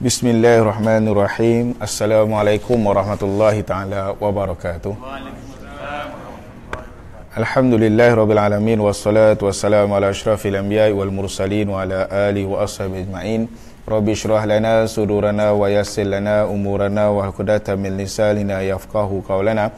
Bismillahirrahmanirrahim. Assalamualaikum warahmatullahi taala wabarakatuh. Alhamdulillah rabbil alamin wassalatu wassalamu ala asyrafil anbiya'i wal mursalin wa ala ali wa ashabi ajma'in. Rabbi shrah lana sudurana wa yassir lana umurana wa hkudata min lisanina yafqahu qawlana.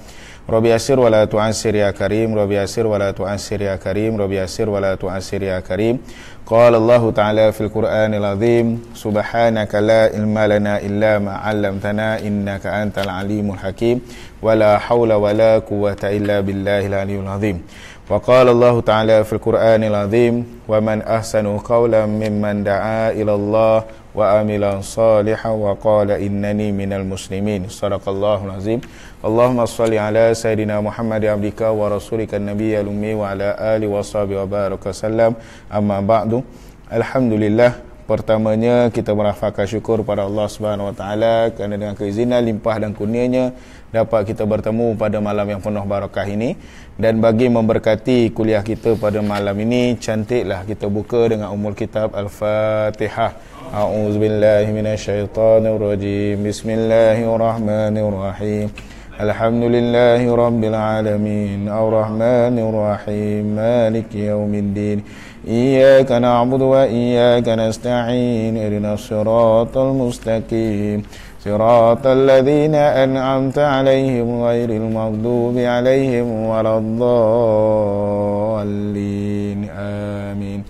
Rabbi asir wa la tu'ansir ya karim Rabbi asir wa la ya karim Rabbi asir wa la ya karim Qala Allah ta'ala fil Qur'an al-azim Subhanaka la ilma lana illa ma'allamtana Innaka antal alimul hakim Wa la hawla wa quwata illa billahi al-alimul azim Wa qala Allah ta'ala fil Qur'an al-azim Wa man ahsanu qawlam mimman da'a ila Allah وعمل صالحا وقال إنني من المسلمين صدق الله العظيم اللهم صل على سيدنا محمد عبدك ورسولك النبي الأمي وعلى آله وصحبه وبارك وسلم أما بعد الحمد لله Pertamanya kita merafakkan syukur pada Allah Subhanahu Wa Taala kerana dengan keizinan limpah dan kurnianya dapat kita bertemu pada malam yang penuh barakah ini dan bagi memberkati kuliah kita pada malam ini cantiklah kita buka dengan umul kitab al-Fatihah A'udzu billahi minasyaitonir rajim Bismillahirrahmanirrahim Alhamdulillahi Rabbil Alamin Ar-Rahmanir Rahim Malik Yawmiddin Iyaka na'budu wa iyaka nasta'in Irina siratul mustaqim صراط الذين أنعمت عليهم غير المغضوب عليهم ولا الضالين Amin,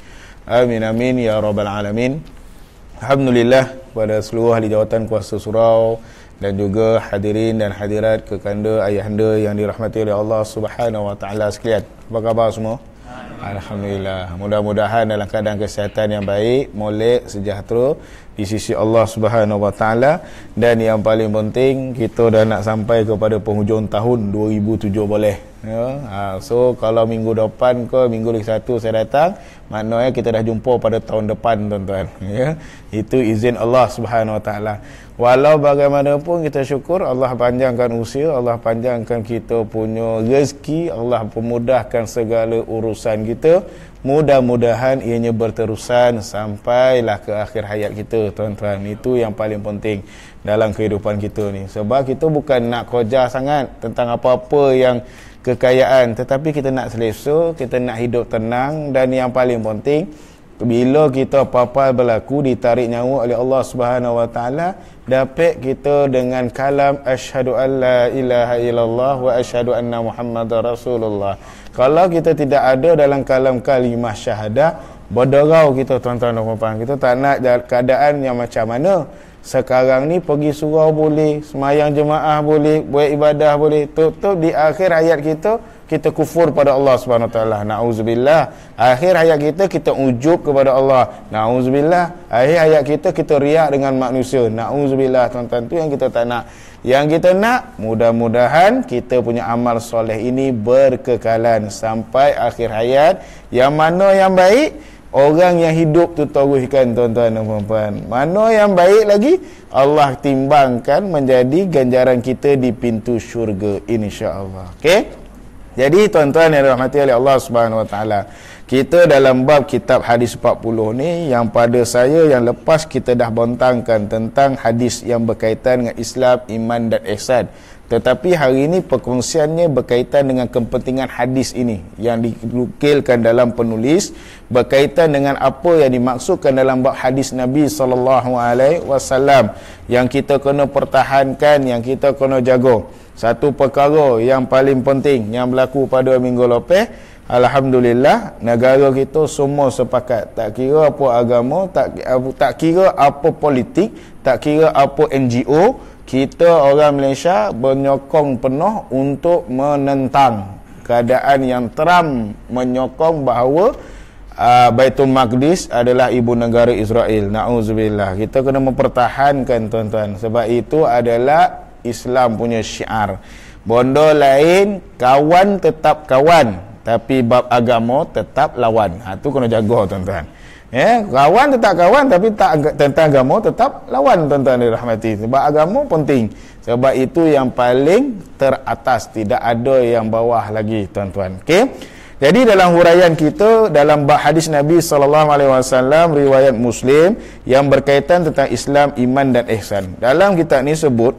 amin, amin. Ya Rabbal Alamin. الحمد لله pada seluruh ahli jawatan kuasa surau dan juga hadirin dan hadirat kekanda ayahanda yang dirahmati oleh Allah Subhanahu wa taala sekalian. Apa khabar semua? Alhamdulillah. Mudah-mudahan dalam keadaan kesihatan yang baik, molek, sejahtera di sisi Allah Subhanahu Wa dan yang paling penting kita dah nak sampai kepada penghujung tahun 2007 boleh. Ya. Ha, so kalau minggu depan ke minggu lagi satu saya datang, maknanya kita dah jumpa pada tahun depan tuan-tuan. Ya. Itu izin Allah Subhanahu Wa Walau bagaimanapun kita syukur Allah panjangkan usia, Allah panjangkan kita punya rezeki, Allah pemudahkan segala urusan kita. Mudah-mudahan ianya berterusan sampailah ke akhir hayat kita, tuan-tuan. Itu yang paling penting dalam kehidupan kita ni. Sebab kita bukan nak koja sangat tentang apa-apa yang kekayaan, tetapi kita nak selesa, kita nak hidup tenang dan yang paling penting bila kita papal berlaku ditarik nyawa oleh Allah Subhanahu Wa Taala dapat kita dengan kalam asyhadu alla ilaha illallah wa asyhadu anna muhammadar rasulullah kalau kita tidak ada dalam kalam kalimah syahadah berderau kita tuan-tuan dan puan kita tak nak keadaan yang macam mana sekarang ni pergi surau boleh semayang jemaah boleh buat ibadah boleh tutup di akhir ayat kita kita kufur pada Allah Subhanahu Wa Taala. Nauzubillah. Akhir hayat kita kita ujub kepada Allah. Nauzubillah. Akhir hayat kita kita riak dengan manusia. Nauzubillah. Tuan-tuan tu yang kita tak nak. Yang kita nak mudah-mudahan kita punya amal soleh ini berkekalan sampai akhir hayat. Yang mana yang baik Orang yang hidup tu taruhkan tuan-tuan dan puan-puan Mana yang baik lagi Allah timbangkan menjadi ganjaran kita di pintu syurga InsyaAllah Okay jadi tuan-tuan yang dirahmati oleh Allah Subhanahu Wa Taala, kita dalam bab kitab hadis 40 ni yang pada saya yang lepas kita dah bontangkan tentang hadis yang berkaitan dengan Islam, iman dan ihsan. Tetapi hari ini perkongsiannya berkaitan dengan kepentingan hadis ini yang dilukilkan dalam penulis berkaitan dengan apa yang dimaksudkan dalam bab hadis Nabi sallallahu alaihi wasallam yang kita kena pertahankan, yang kita kena jaga satu perkara yang paling penting yang berlaku pada minggu lepas Alhamdulillah negara kita semua sepakat tak kira apa agama tak tak kira apa politik tak kira apa NGO kita orang Malaysia menyokong penuh untuk menentang keadaan yang teram menyokong bahawa uh, Baitul Maqdis adalah ibu negara Israel. Nauzubillah. Kita kena mempertahankan tuan-tuan sebab itu adalah Islam punya syiar Bondo lain kawan tetap kawan tapi bab agama tetap lawan. Ha tu kena jaga tuan-tuan. Ya, kawan tetap kawan tapi tak tentang agama tetap lawan tuan-tuan rahmati. Sebab agama penting. Sebab itu yang paling teratas, tidak ada yang bawah lagi tuan-tuan. Okey. Jadi dalam huraian kita dalam bab hadis Nabi saw. riwayat Muslim yang berkaitan tentang Islam, iman dan ihsan. Dalam kitab ni sebut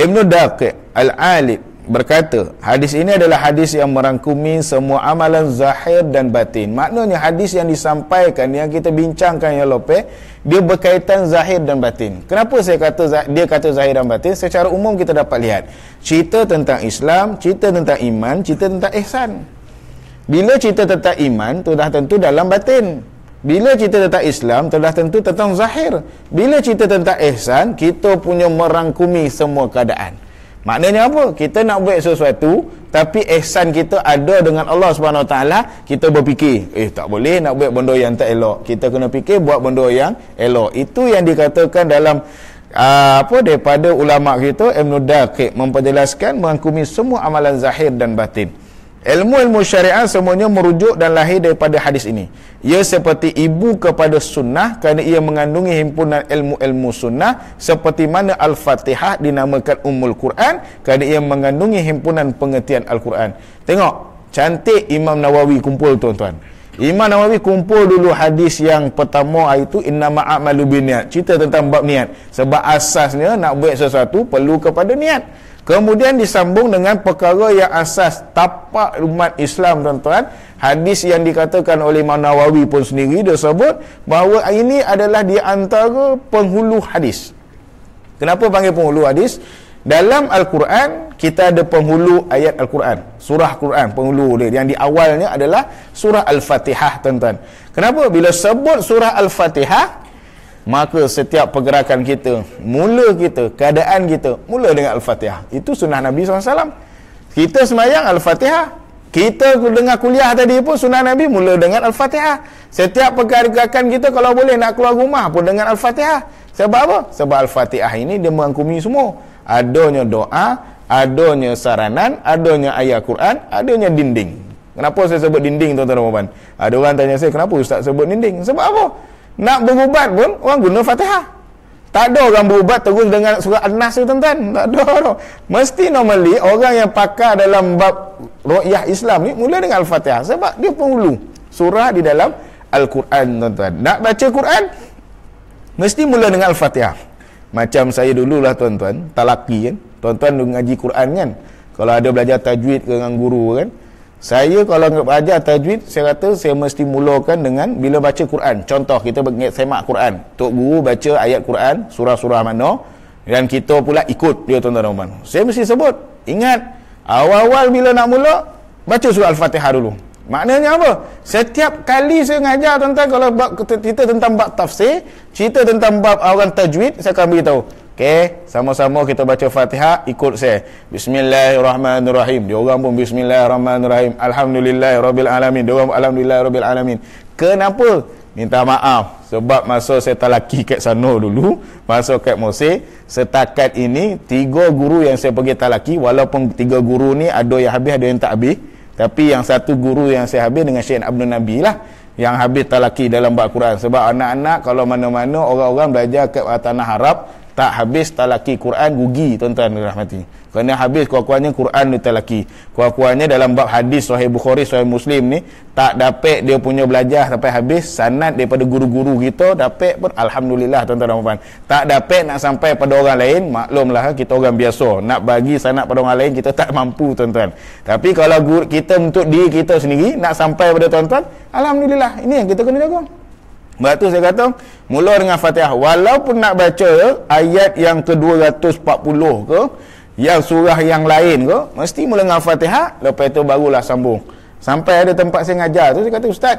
Ibn Daqiq Al-Alib berkata hadis ini adalah hadis yang merangkumi semua amalan zahir dan batin maknanya hadis yang disampaikan yang kita bincangkan ya Lope dia berkaitan zahir dan batin kenapa saya kata dia kata zahir dan batin secara umum kita dapat lihat cerita tentang Islam cerita tentang iman cerita tentang ihsan bila cerita tentang iman tu dah tentu dalam batin bila cerita tentang Islam, telah tentu tentang zahir. Bila cerita tentang ihsan, kita punya merangkumi semua keadaan. Maknanya apa? Kita nak buat sesuatu, tapi ihsan kita ada dengan Allah Subhanahu Taala, kita berfikir, eh tak boleh nak buat benda yang tak elok. Kita kena fikir buat benda yang elok. Itu yang dikatakan dalam Uh, apa daripada ulama kita Ibnu Daqiq memperjelaskan merangkumi semua amalan zahir dan batin. Ilmu-ilmu syariah semuanya merujuk dan lahir daripada hadis ini. Ia seperti ibu kepada sunnah kerana ia mengandungi himpunan ilmu-ilmu sunnah seperti mana Al-Fatihah dinamakan Ummul Quran kerana ia mengandungi himpunan pengertian Al-Quran. Tengok, cantik Imam Nawawi kumpul tuan-tuan. Imam Nawawi kumpul dulu hadis yang pertama itu inna ma'amalu niat. Cerita tentang bab niat. Sebab asasnya nak buat sesuatu perlu kepada niat. Kemudian disambung dengan perkara yang asas tapak umat Islam tuan-tuan. Hadis yang dikatakan oleh Imam Nawawi pun sendiri dia sebut bahawa ini adalah di antara penghulu hadis. Kenapa panggil penghulu hadis? Dalam Al-Quran kita ada penghulu ayat Al-Quran, surah Al Quran penghulu dia yang di awalnya adalah surah Al-Fatihah tuan-tuan. Kenapa bila sebut surah Al-Fatihah maka setiap pergerakan kita mula kita keadaan kita mula dengan al-fatihah itu sunnah nabi SAW kita semayang al-fatihah kita dengar kuliah tadi pun sunnah nabi mula dengan al-fatihah setiap pergerakan kita kalau boleh nak keluar rumah pun dengan al-fatihah sebab apa sebab al-fatihah ini dia merangkumi semua adanya doa adanya saranan adanya ayat Quran adanya dinding kenapa saya sebut dinding tuan-tuan dan puan ada orang tanya saya kenapa ustaz sebut dinding sebab apa nak berubat pun orang guna Fatihah. Tak ada orang berubat terus dengan surah An-Nas tu tuan-tuan. Tak ada. No. Mesti normally orang yang pakar dalam bab royah Islam ni mula dengan Al-Fatihah sebab dia perlu surah di dalam Al-Quran tuan-tuan. Nak baca Quran mesti mula dengan Al-Fatihah. Macam saya dululah tuan-tuan, talaki kan. Tuan-tuan ngaji Quran kan. Kalau ada belajar tajwid dengan guru kan, saya kalau nak belajar tajwid, saya kata saya mesti mulakan dengan bila baca Quran. Contoh kita ingat semak Quran. Tok guru baca ayat Quran, surah-surah mana dan kita pula ikut dia tuan-tuan dan puan. Saya mesti sebut. Ingat awal-awal bila nak mula baca surah Al-Fatihah dulu. Maknanya apa? Setiap kali saya mengajar tuan-tuan kalau bab cerita tentang bab tafsir, cerita tentang bab orang tajwid, saya akan beritahu. Okay, sama-sama kita baca Fatihah ikut saya. Bismillahirrahmanirrahim. Dia orang pun bismillahirrahmanirrahim. Alhamdulillah rabbil alamin. Dia orang pun alhamdulillah rabbil alamin. Kenapa? Minta maaf sebab masa saya talaki kat sana dulu, masa kat Mose, setakat ini tiga guru yang saya pergi talaki walaupun tiga guru ni ada yang habis ada yang tak habis, tapi yang satu guru yang saya habis dengan Syekh Abdul Nabi lah yang habis talaki dalam bab Quran sebab anak-anak kalau mana-mana orang-orang belajar kat tanah Arab tak habis talaki Quran gugi tuan-tuan rahmati kerana habis kuah-kuahnya Quran dia talaki kuah-kuahnya dalam bab hadis Sahih Bukhari Sahih Muslim ni tak dapat dia punya belajar sampai habis sanad daripada guru-guru kita dapat pun Alhamdulillah tuan-tuan dan puan tak dapat nak sampai pada orang lain maklumlah kita orang biasa nak bagi sanad pada orang lain kita tak mampu tuan-tuan tapi kalau guru, kita untuk diri kita sendiri nak sampai pada tuan-tuan Alhamdulillah ini yang kita kena jaga sebab tu saya kata mula dengan Fatihah walaupun nak baca ayat yang ke-240 ke yang surah yang lain ke mesti mula dengan Fatihah lepas tu barulah sambung. Sampai ada tempat saya ngajar tu saya kata ustaz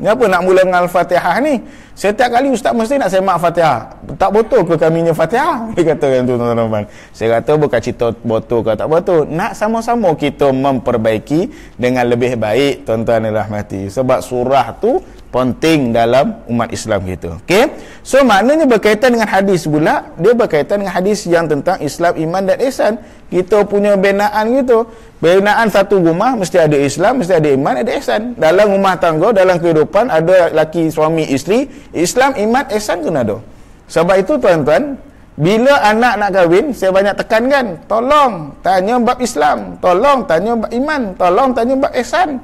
ni nak mula dengan fatihah ni setiap kali ustaz mesti nak semak Fatihah tak betul ke kami ni Fatihah dia kata yang tu tuan-tuan saya kata bukan cerita betul ke tak betul nak sama-sama kita memperbaiki dengan lebih baik tuan-tuan dan rahmati sebab surah tu penting dalam umat Islam gitu. Okey. So maknanya berkaitan dengan hadis pula, dia berkaitan dengan hadis yang tentang Islam, iman dan ihsan. Kita punya binaan gitu. Binaan satu rumah mesti ada Islam, mesti ada iman, ada ihsan. Dalam rumah tangga, dalam kehidupan ada laki suami isteri, Islam, iman, ihsan kena ada. Sebab itu tuan-tuan, bila anak nak kahwin, saya banyak tekankan, tolong tanya bab Islam, tolong tanya bab iman, tolong tanya bab ihsan.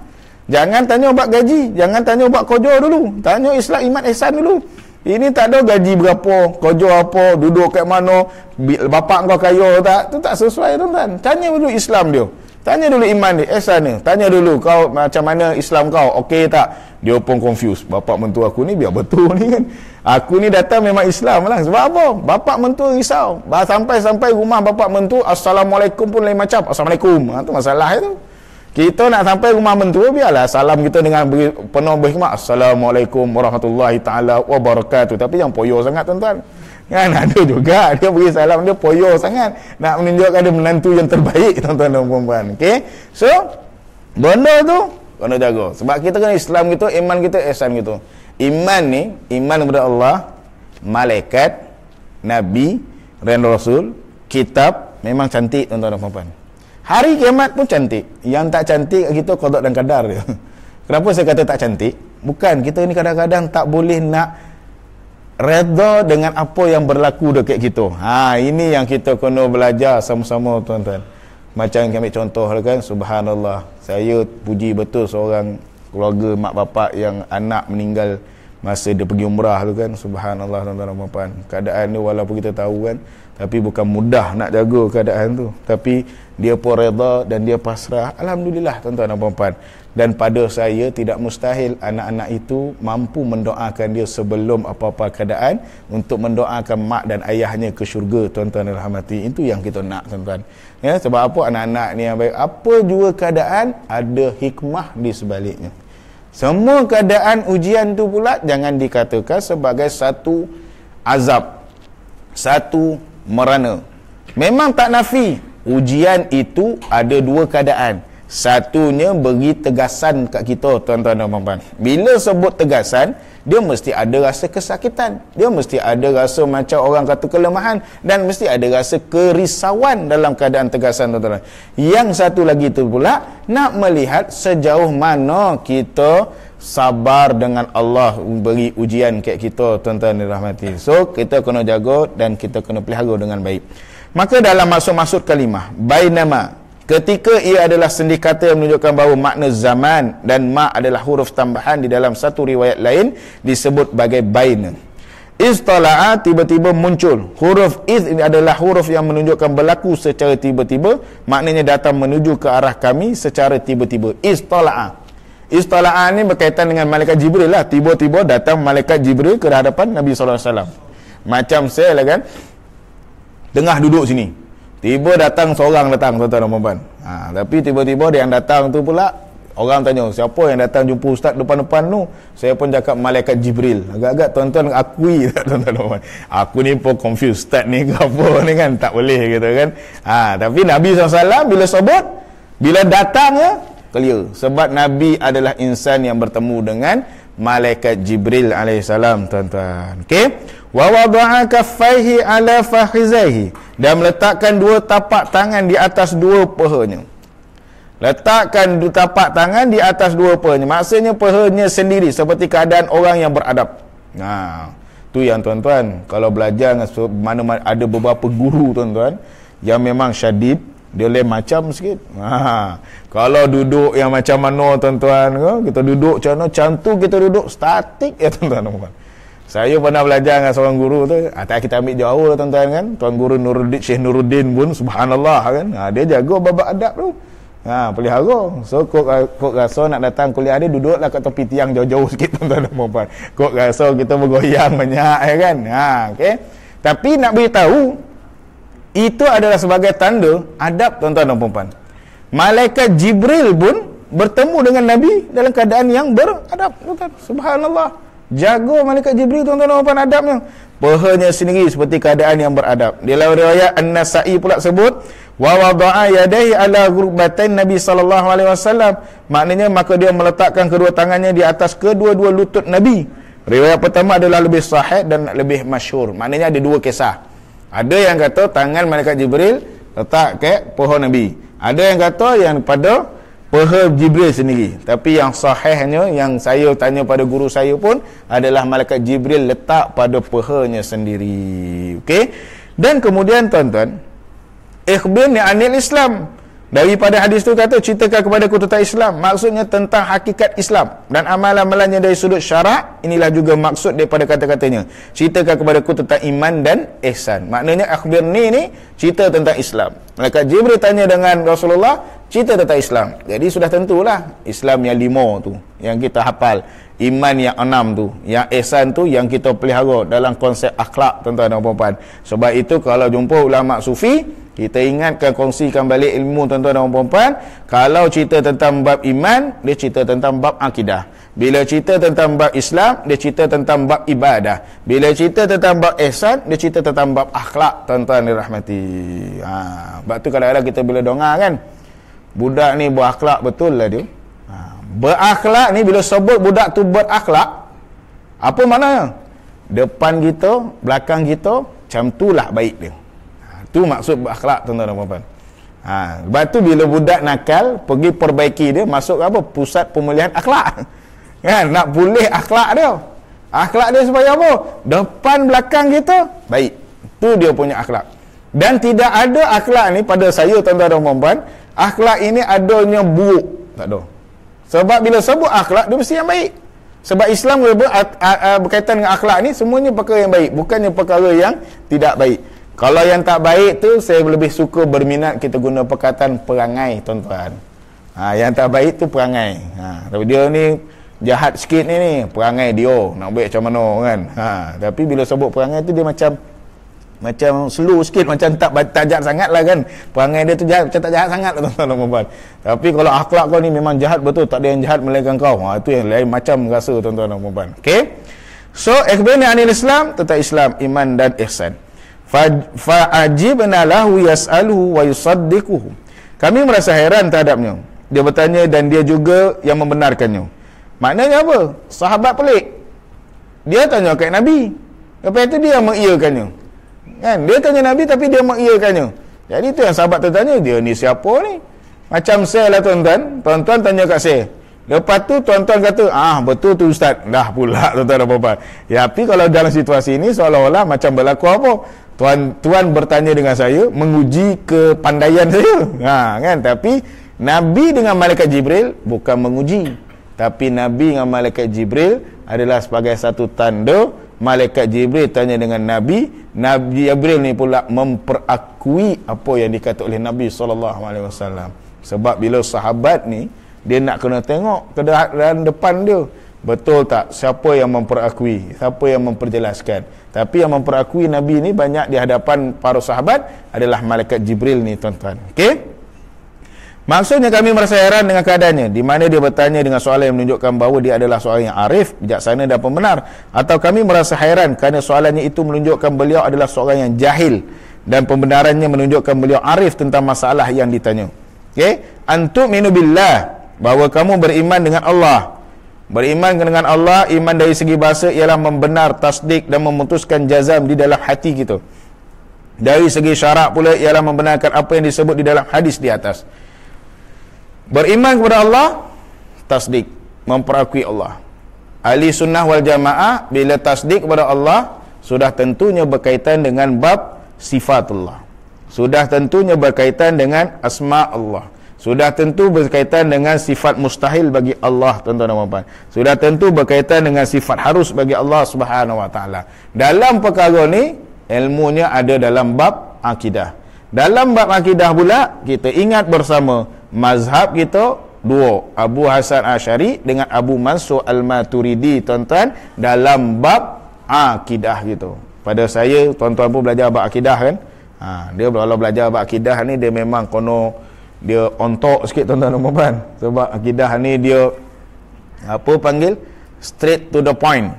Jangan tanya buat gaji, jangan tanya buat kojo dulu. Tanya Islam iman ihsan dulu. Ini tak ada gaji berapa, kojo apa, duduk kat mana, bapak kau kaya tak? Itu tak sesuai tu kan? Tanya dulu Islam dia. Tanya dulu iman dia, ihsan dia. Tanya dulu kau macam mana Islam kau? Okey tak? Dia pun confused. Bapak mentua aku ni biar betul ni kan. Aku ni datang memang Islam lah. Sebab apa? Bapak mentua risau. Sampai-sampai rumah bapak mentua, Assalamualaikum pun lain macam. Assalamualaikum. Itu ha, masalah itu. Ya, kita nak sampai rumah mentua biarlah salam kita dengan beri, penuh berhikmat Assalamualaikum warahmatullahi taala wabarakatuh tapi yang poyo sangat tuan-tuan kan ada juga dia beri salam dia poyo sangat nak menunjukkan dia menantu yang terbaik tuan-tuan dan puan-puan so benda tu kena jaga sebab kita kena Islam gitu iman kita ihsan gitu iman ni iman kepada Allah malaikat nabi dan rasul kitab memang cantik tuan-tuan dan puan Hari kiamat pun cantik. Yang tak cantik kita kodok dan kadar dia. Kenapa saya kata tak cantik? Bukan kita ni kadang-kadang tak boleh nak redha dengan apa yang berlaku dekat kita. Ha ini yang kita kena belajar sama-sama tuan-tuan. Macam kami ambil contoh kan subhanallah. Saya puji betul seorang keluarga mak bapak yang anak meninggal masa dia pergi umrah tu kan subhanallah tuan-tuan dan puan keadaan ni walaupun kita tahu kan tapi bukan mudah nak jaga keadaan tu tapi dia pun reda dan dia pasrah Alhamdulillah tuan-tuan dan puan-puan dan pada saya tidak mustahil anak-anak itu mampu mendoakan dia sebelum apa-apa keadaan untuk mendoakan mak dan ayahnya ke syurga tuan-tuan dan rahmati itu yang kita nak tuan-tuan ya, sebab apa anak-anak ni yang baik apa juga keadaan ada hikmah di sebaliknya semua keadaan ujian tu pula jangan dikatakan sebagai satu azab satu merana memang tak nafi ujian itu ada dua keadaan satunya beri tegasan kat kita tuan-tuan dan puan-puan bila sebut tegasan dia mesti ada rasa kesakitan dia mesti ada rasa macam orang kata kelemahan dan mesti ada rasa kerisauan dalam keadaan tegasan tuan-tuan yang satu lagi tu pula nak melihat sejauh mana kita sabar dengan Allah beri ujian ke kita tuan-tuan dirahmati. So kita kena jaga dan kita kena pelihara dengan baik. Maka dalam maksud-maksud kalimah bainama ketika ia adalah sendi kata yang menunjukkan bahawa makna zaman dan ma adalah huruf tambahan di dalam satu riwayat lain disebut sebagai baina. Istala'a tiba-tiba muncul. Huruf iz ini adalah huruf yang menunjukkan berlaku secara tiba-tiba. Maknanya datang menuju ke arah kami secara tiba-tiba. Istala'a. Istola'ah ni berkaitan dengan malaikat Jibril lah. Tiba-tiba datang malaikat Jibril ke hadapan Nabi SAW. Macam saya lah kan. Tengah duduk sini. Tiba datang seorang datang tuan-tuan dan puan Ha, tapi tiba-tiba dia yang datang tu pula orang tanya siapa yang datang jumpa ustaz depan-depan tu saya pun cakap malaikat Jibril agak-agak tuan-tuan akui tak tuan-tuan puan aku ni pun confused ustaz ni ke apa ni kan tak boleh gitu kan ha, tapi Nabi SAW bila sebut bila datang clear sebab nabi adalah insan yang bertemu dengan malaikat jibril alaihi salam tuan-tuan okey wa wada'a kaffaihi ala fakhizaihi dan meletakkan dua tapak tangan di atas dua pahanya letakkan dua tapak tangan di atas dua pahanya maksudnya pahanya sendiri seperti keadaan orang yang beradab nah ha, tu yang tuan-tuan kalau belajar dengan mana ada beberapa guru tuan-tuan yang memang syadid dia lain macam sikit ha. kalau duduk yang macam mana tuan-tuan kita duduk macam mana cantu kita duduk statik ya tuan-tuan tuan-tuan saya pernah belajar dengan seorang guru tu atas kita ambil jauh tuan-tuan kan tuan guru Nuruddin Syekh Nuruddin pun subhanallah kan ha. dia jaga babak adab tu ha pelihara so kok kok rasa nak datang kuliah dia duduklah kat tepi tiang jauh-jauh sikit tuan-tuan dan kok rasa kita bergoyang banyak ya kan ha okey tapi nak beritahu itu adalah sebagai tanda adab tuan-tuan dan puan Malaikat Jibril pun bertemu dengan Nabi dalam keadaan yang beradab. Tuan-tuan. Subhanallah. Jago Malaikat Jibril tuan-tuan dan puan-puan adabnya. Pahanya sendiri seperti keadaan yang beradab. Di dalam riwayat An-Nasai pula sebut, wa wada'a yadayhi ala ghurbatain Nabi sallallahu alaihi wasallam. Maknanya maka dia meletakkan kedua tangannya di atas kedua-dua lutut Nabi. Riwayat pertama adalah lebih sahih dan lebih masyur. Maknanya ada dua kisah. Ada yang kata tangan malaikat Jibril letak ke paha Nabi. Ada yang kata yang pada paha Jibril sendiri. Tapi yang sahihnya yang saya tanya pada guru saya pun adalah malaikat Jibril letak pada pahanya sendiri. Okey. Dan kemudian tuan-tuan, ikhbin ni anil Islam. Daripada hadis tu kata ceritakan kepada aku tentang Islam Maksudnya tentang hakikat Islam Dan amalan-amalannya dari sudut syarak Inilah juga maksud daripada kata-katanya Ceritakan kepada aku tentang iman dan ihsan Maknanya akhbir ni ni cerita tentang Islam Malaikat Jibril tanya dengan Rasulullah Cerita tentang Islam Jadi sudah tentulah Islam yang lima tu Yang kita hafal Iman yang enam tu Yang ihsan tu yang kita pelihara Dalam konsep akhlak tentang tuan dan puan Sebab itu kalau jumpa ulama sufi kita ingatkan kongsikan balik ilmu tuan-tuan dan puan-puan, kalau cerita tentang bab iman, dia cerita tentang bab akidah. Bila cerita tentang bab Islam, dia cerita tentang bab ibadah. Bila cerita tentang bab ihsan, dia cerita tentang bab akhlak tuan-tuan dirahmati. Ha, bab tu kadang-kadang kita bila dengar kan, budak ni berakhlak betul lah dia. Ha, berakhlak ni bila sebut budak tu berakhlak, apa maknanya? Depan kita, belakang kita, macam itulah baik dia. Tu maksud akhlak tuan-tuan dan puan-puan. Ha, lepas tu bila budak nakal, pergi perbaiki dia, masuk apa? Pusat pemulihan akhlak. Kan? Nak pulih akhlak dia. Akhlak dia supaya apa? Depan belakang kita, baik. Tu dia punya akhlak. Dan tidak ada akhlak ni pada saya tuan-tuan dan puan-puan, akhlak ini adanya buruk. Tak ada. Sebab bila sebut akhlak, dia mesti yang baik. Sebab Islam berkaitan dengan akhlak ni semuanya perkara yang baik bukannya perkara yang tidak baik. Kalau yang tak baik tu saya lebih suka berminat kita guna perkataan perangai tuan-tuan. Ha, yang tak baik tu perangai. Ha, tapi dia ni jahat sikit ni ni perangai dia nak baik macam mana kan. Ha, tapi bila sebut perangai tu dia macam macam slow sikit macam tak tak sangat lah kan perangai dia tu jahat macam tak jahat sangat lah tuan-tuan dan puan tapi kalau akhlak kau ni memang jahat betul tak ada yang jahat melainkan kau ha, itu yang lain macam rasa tuan-tuan dan puan ok so ekbeni eh, anil islam tetap islam iman dan ihsan Fa fa'ajibna lahu yas'aluhu wa yusaddiquhu kami merasa heran terhadapnya dia bertanya dan dia juga yang membenarkannya maknanya apa sahabat pelik dia tanya kepada nabi apa itu dia mengiyakannya kan dia tanya nabi tapi dia mengiyakannya jadi tu yang sahabat tanya dia ni siapa ni macam saya lah tuan-tuan tuan-tuan tanya kat saya Lepas tu tuan-tuan kata, ah betul tu ustaz. Dah pula tuan-tuan dan puan Ya, tapi kalau dalam situasi ini seolah-olah macam berlaku apa? Tuan tuan bertanya dengan saya menguji kepandaian saya. Ha kan tapi Nabi dengan malaikat Jibril bukan menguji. Tapi Nabi dengan malaikat Jibril adalah sebagai satu tanda malaikat Jibril tanya dengan Nabi, Nabi Jibril ni pula memperakui apa yang dikatakan oleh Nabi sallallahu alaihi wasallam. Sebab bila sahabat ni dia nak kena tengok ke depan dia. Betul tak? Siapa yang memperakui? Siapa yang memperjelaskan? Tapi yang memperakui Nabi ni banyak di hadapan para sahabat adalah malaikat Jibril ni tuan-tuan. Okey? Maksudnya kami merasa heran dengan keadaannya di mana dia bertanya dengan soalan yang menunjukkan bahawa dia adalah seorang yang arif, bijaksana dan pembenar atau kami merasa heran kerana soalannya itu menunjukkan beliau adalah seorang yang jahil dan pembenarannya menunjukkan beliau arif tentang masalah yang ditanya. Okey? Antu minubillah billah bahawa kamu beriman dengan Allah Beriman dengan Allah, iman dari segi bahasa ialah membenar, tasdik dan memutuskan jazam di dalam hati kita. Dari segi syarak pula ialah membenarkan apa yang disebut di dalam hadis di atas. Beriman kepada Allah, tasdik, memperakui Allah. Ahli sunnah wal jamaah, bila tasdik kepada Allah, sudah tentunya berkaitan dengan bab sifatullah. Sudah tentunya berkaitan dengan asma Allah. Sudah tentu berkaitan dengan sifat mustahil bagi Allah tuan-tuan dan puan-puan. Sudah tentu berkaitan dengan sifat harus bagi Allah Subhanahu Wa Taala. Dalam perkara ni ilmunya ada dalam bab akidah. Dalam bab akidah pula kita ingat bersama mazhab kita dua Abu Hasan Asyari dengan Abu Mansur Al-Maturidi tuan-tuan dalam bab akidah gitu. Pada saya tuan-tuan pun belajar bab akidah kan. Ha, dia kalau belajar bab akidah ni dia memang kono dia on top sikit tuan-tuan dan puan sebab akidah ni dia apa panggil straight to the point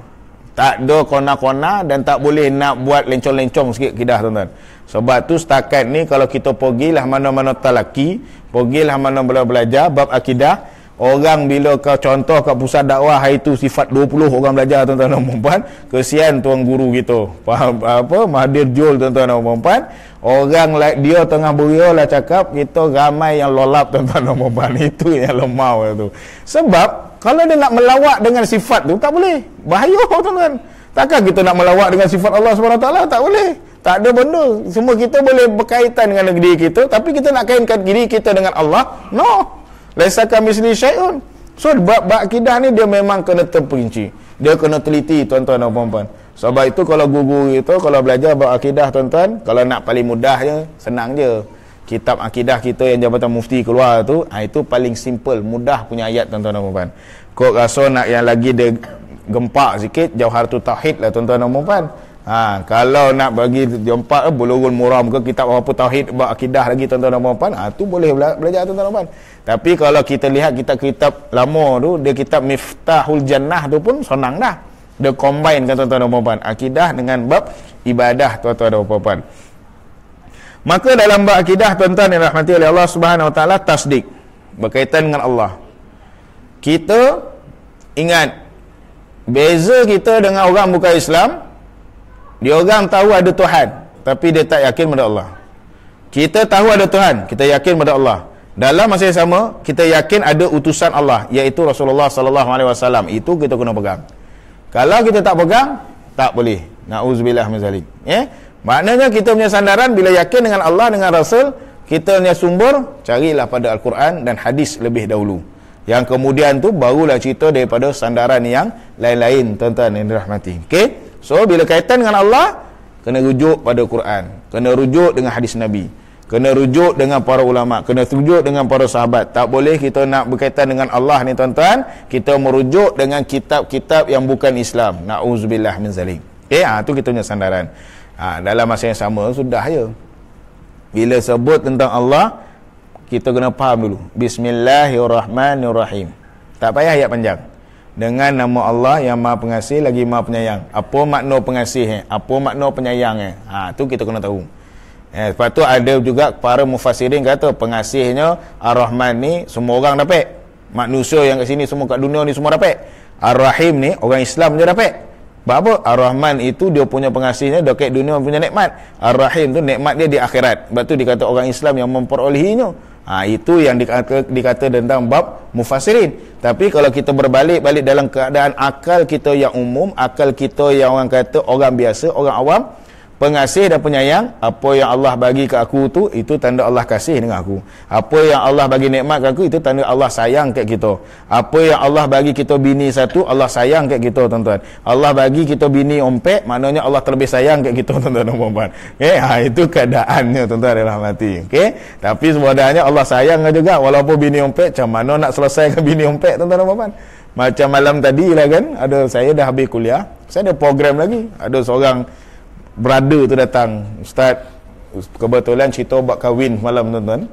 tak ada kona-kona dan tak boleh nak buat lencong-lencong sikit akidah tuan-tuan sebab tu setakat ni kalau kita pergilah mana-mana talaki pergilah mana-mana belajar bab akidah Orang bila kau contoh kat pusat dakwah hari tu sifat 20 orang belajar tuan-tuan dan puan-puan, kesian tuan guru gitu. Faham apa? Mahdir Jul tuan-tuan dan puan-puan. Orang like dia tengah beria cakap kita ramai yang lolap tuan-tuan dan puan-puan. Itu yang lemau tu. Sebab kalau dia nak melawak dengan sifat tu tak boleh. Bahaya tuan-tuan. Takkan kita nak melawak dengan sifat Allah SWT? Tak boleh. Tak ada benda. Semua kita boleh berkaitan dengan diri kita. Tapi kita nak kaitkan diri kita dengan Allah? No. Laisaka misli syai'un. So, bab, bab akidah ni dia memang kena terperinci. Dia kena teliti, tuan-tuan dan puan-puan. Sebab itu kalau guru itu, kalau belajar bab akidah, tuan-tuan, kalau nak paling mudah je, senang je. Kitab akidah kita yang jabatan mufti keluar tu, ha, itu paling simple, mudah punya ayat, tuan-tuan dan puan-puan. Kok rasa nak yang lagi dia gempak sikit, jauh hartu tauhid lah, tuan-tuan dan puan-puan. Ha, kalau nak bagi jumpa ke eh, bulughul muram ke kitab apa tauhid buat akidah lagi tuan-tuan dan puan-puan, ha, tu boleh belajar tuan-tuan dan puan. Tapi kalau kita lihat kita kitab lama tu, dia kitab Miftahul Jannah tu pun senang dah. Dia combine kan tuan-tuan dan puan-puan, akidah dengan bab ibadah tuan-tuan dan puan-puan. Maka dalam bab akidah tuan-tuan yang rahmati oleh Allah Subhanahu Wa Taala tasdik berkaitan dengan Allah. Kita ingat beza kita dengan orang bukan Islam, dia orang tahu ada Tuhan Tapi dia tak yakin pada Allah Kita tahu ada Tuhan Kita yakin pada Allah Dalam masa yang sama Kita yakin ada utusan Allah Iaitu Rasulullah SAW Itu kita kena pegang Kalau kita tak pegang Tak boleh Na'udzubillah mazalik eh? Ya? Maknanya kita punya sandaran Bila yakin dengan Allah Dengan Rasul Kita punya sumber Carilah pada Al-Quran Dan hadis lebih dahulu Yang kemudian tu Barulah cerita daripada sandaran yang Lain-lain Tuan-tuan yang dirahmati Okey So bila kaitan dengan Allah kena rujuk pada Quran, kena rujuk dengan hadis Nabi, kena rujuk dengan para ulama, kena rujuk dengan para sahabat. Tak boleh kita nak berkaitan dengan Allah ni tuan-tuan, kita merujuk dengan kitab-kitab yang bukan Islam. Nauzubillah min zalim. Okey, eh, ha, kita punya sandaran. Ha, dalam masa yang sama sudah ya. Bila sebut tentang Allah, kita kena faham dulu. Bismillahirrahmanirrahim. Tak payah ayat panjang dengan nama Allah yang maha pengasih lagi maha penyayang apa makna pengasih eh? apa makna penyayang eh? ha, tu kita kena tahu eh, lepas tu ada juga para mufasirin kata pengasihnya Ar-Rahman ni semua orang dapat manusia yang kat sini semua kat dunia ni semua dapat Ar-Rahim ni orang Islam je dapat sebab apa? Ar-Rahman itu dia punya pengasihnya dia kat dunia punya nikmat Ar-Rahim tu nikmat dia di akhirat sebab tu dikata orang Islam yang memperolehinya Ha, itu yang dikata, dikata tentang bab mufasirin. Tapi kalau kita berbalik-balik dalam keadaan akal kita yang umum, akal kita yang orang kata orang biasa, orang awam, pengasih dan penyayang apa yang Allah bagi ke aku tu itu tanda Allah kasih dengan aku apa yang Allah bagi nikmat ke aku itu tanda Allah sayang ke kita apa yang Allah bagi kita bini satu Allah sayang ke kita tuan-tuan Allah bagi kita bini ompek maknanya Allah terlebih sayang ke kita tuan-tuan dan puan-puan okay? Eh, ha, itu keadaannya tuan-tuan adalah mati okay? tapi sebenarnya Allah sayang kan juga walaupun bini ompek macam mana nak selesaikan bini ompek tuan-tuan dan puan-puan macam malam tadi lah kan ada saya dah habis kuliah saya ada program lagi ada seorang brother tu datang ustaz kebetulan cerita bab kahwin malam tuan-tuan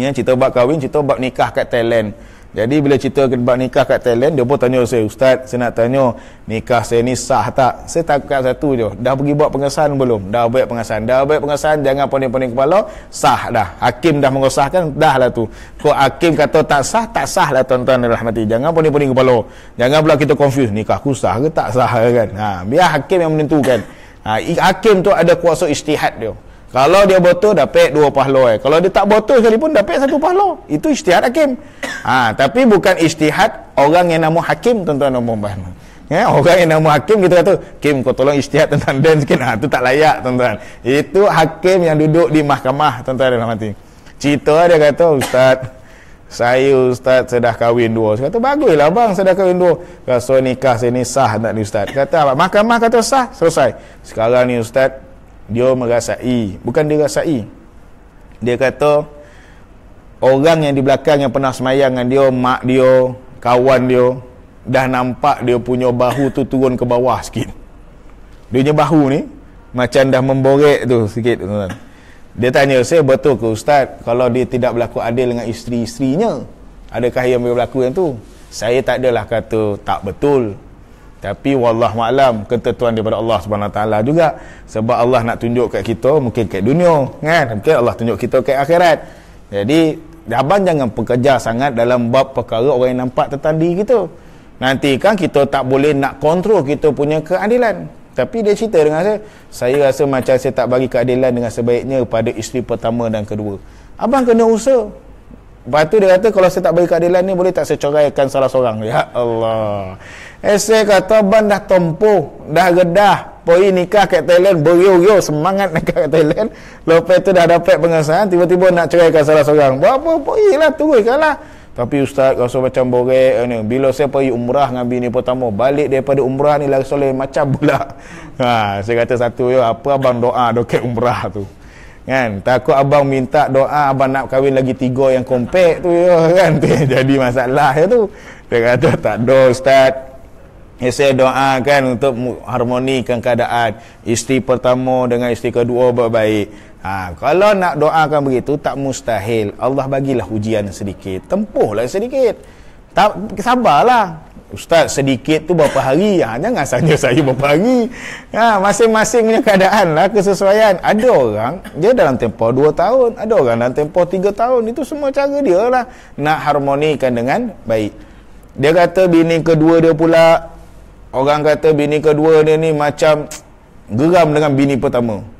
ya cerita bab kahwin cerita bab nikah kat Thailand jadi bila cerita bab nikah kat Thailand dia pun tanya saya ustaz saya nak tanya nikah saya ni sah tak saya takut satu je dah pergi buat pengesahan belum dah buat pengesahan dah buat pengesahan jangan pening-pening kepala sah dah hakim dah mengesahkan dah lah tu kalau hakim kata tak sah tak sah lah tuan-tuan rahmati jangan pening-pening kepala jangan pula kita confuse nikah aku sah ke tak sah ya kan ha, biar hakim yang menentukan Ha, hakim tu ada kuasa istihad dia. Kalau dia betul, dapat dua pahlawan. Kalau dia tak betul sekali pun, dapat satu pahlawan. Itu istihad hakim. Ha, tapi bukan istihad orang yang nama hakim, tuan-tuan dan puan-puan. Ya, orang yang nama hakim kita kata Hakim, kau tolong istihad tentang dan sikit ha, tu tak layak tuan-tuan itu hakim yang duduk di mahkamah tuan-tuan dalam hati cerita dia kata ustaz saya ustaz saya dah kahwin dua. Saya kata baguslah bang saya dah kahwin dua. Kalau so, nikah saya ni sah nak ni ustaz? Kata apa? Mahkamah kata sah, selesai. Sekarang ni ustaz dia merasai, bukan dia rasai. Dia kata orang yang di belakang yang pernah semayang dengan dia, mak dia, kawan dia dah nampak dia punya bahu tu turun ke bawah sikit. Dia punya bahu ni macam dah memborek tu sikit tuan-tuan. Dia tanya saya betul ke ustaz kalau dia tidak berlaku adil dengan isteri-isterinya? Adakah yang berlaku yang tu? Saya tak adalah kata tak betul. Tapi wallah malam ketentuan daripada Allah Subhanahu taala juga sebab Allah nak tunjuk kat kita mungkin kat dunia kan mungkin Allah tunjuk kita kat akhirat. Jadi abang jangan pekerja sangat dalam bab perkara orang yang nampak tentang diri kita. Nanti kan kita tak boleh nak kontrol kita punya keadilan. Tapi dia cerita dengan saya, saya rasa macam saya tak bagi keadilan dengan sebaiknya pada isteri pertama dan kedua. Abang kena usaha. Lepas tu dia kata kalau saya tak bagi keadilan ni boleh tak saya coraikan salah seorang. Ya Allah. Eh saya kata abang dah tempuh, dah gedah. Poi nikah kat Thailand, beriuh-riuh semangat nikah kat Thailand. Lepas tu dah dapat pengesahan, tiba-tiba nak ceraikan salah seorang. Buat apa? Poi lah, turunkan lah. Tapi ustaz rasa macam borek eh, ni. Bila saya pergi umrah dengan bini pertama, balik daripada umrah ni lagi soleh macam pula. Ha, saya kata satu je, apa abang doa doket umrah tu. Kan? Takut abang minta doa abang nak kahwin lagi tiga yang kompak tu ya kan. jadi masalah ya tu. Saya kata tak ada ustaz. Ya, saya doakan untuk harmonikan keadaan isteri pertama dengan isteri kedua berbaik. Ha, kalau nak doakan begitu tak mustahil. Allah bagilah ujian sedikit. Tempuhlah sedikit. Tak sabarlah. Ustaz sedikit tu berapa hari? Ha, jangan sanya saya berapa hari. Ha, masing-masing punya keadaan lah kesesuaian. Ada orang dia dalam tempoh dua tahun. Ada orang dalam tempoh tiga tahun. Itu semua cara dia lah. Nak harmonikan dengan baik. Dia kata bini kedua dia pula. Orang kata bini kedua dia ni macam geram dengan bini pertama.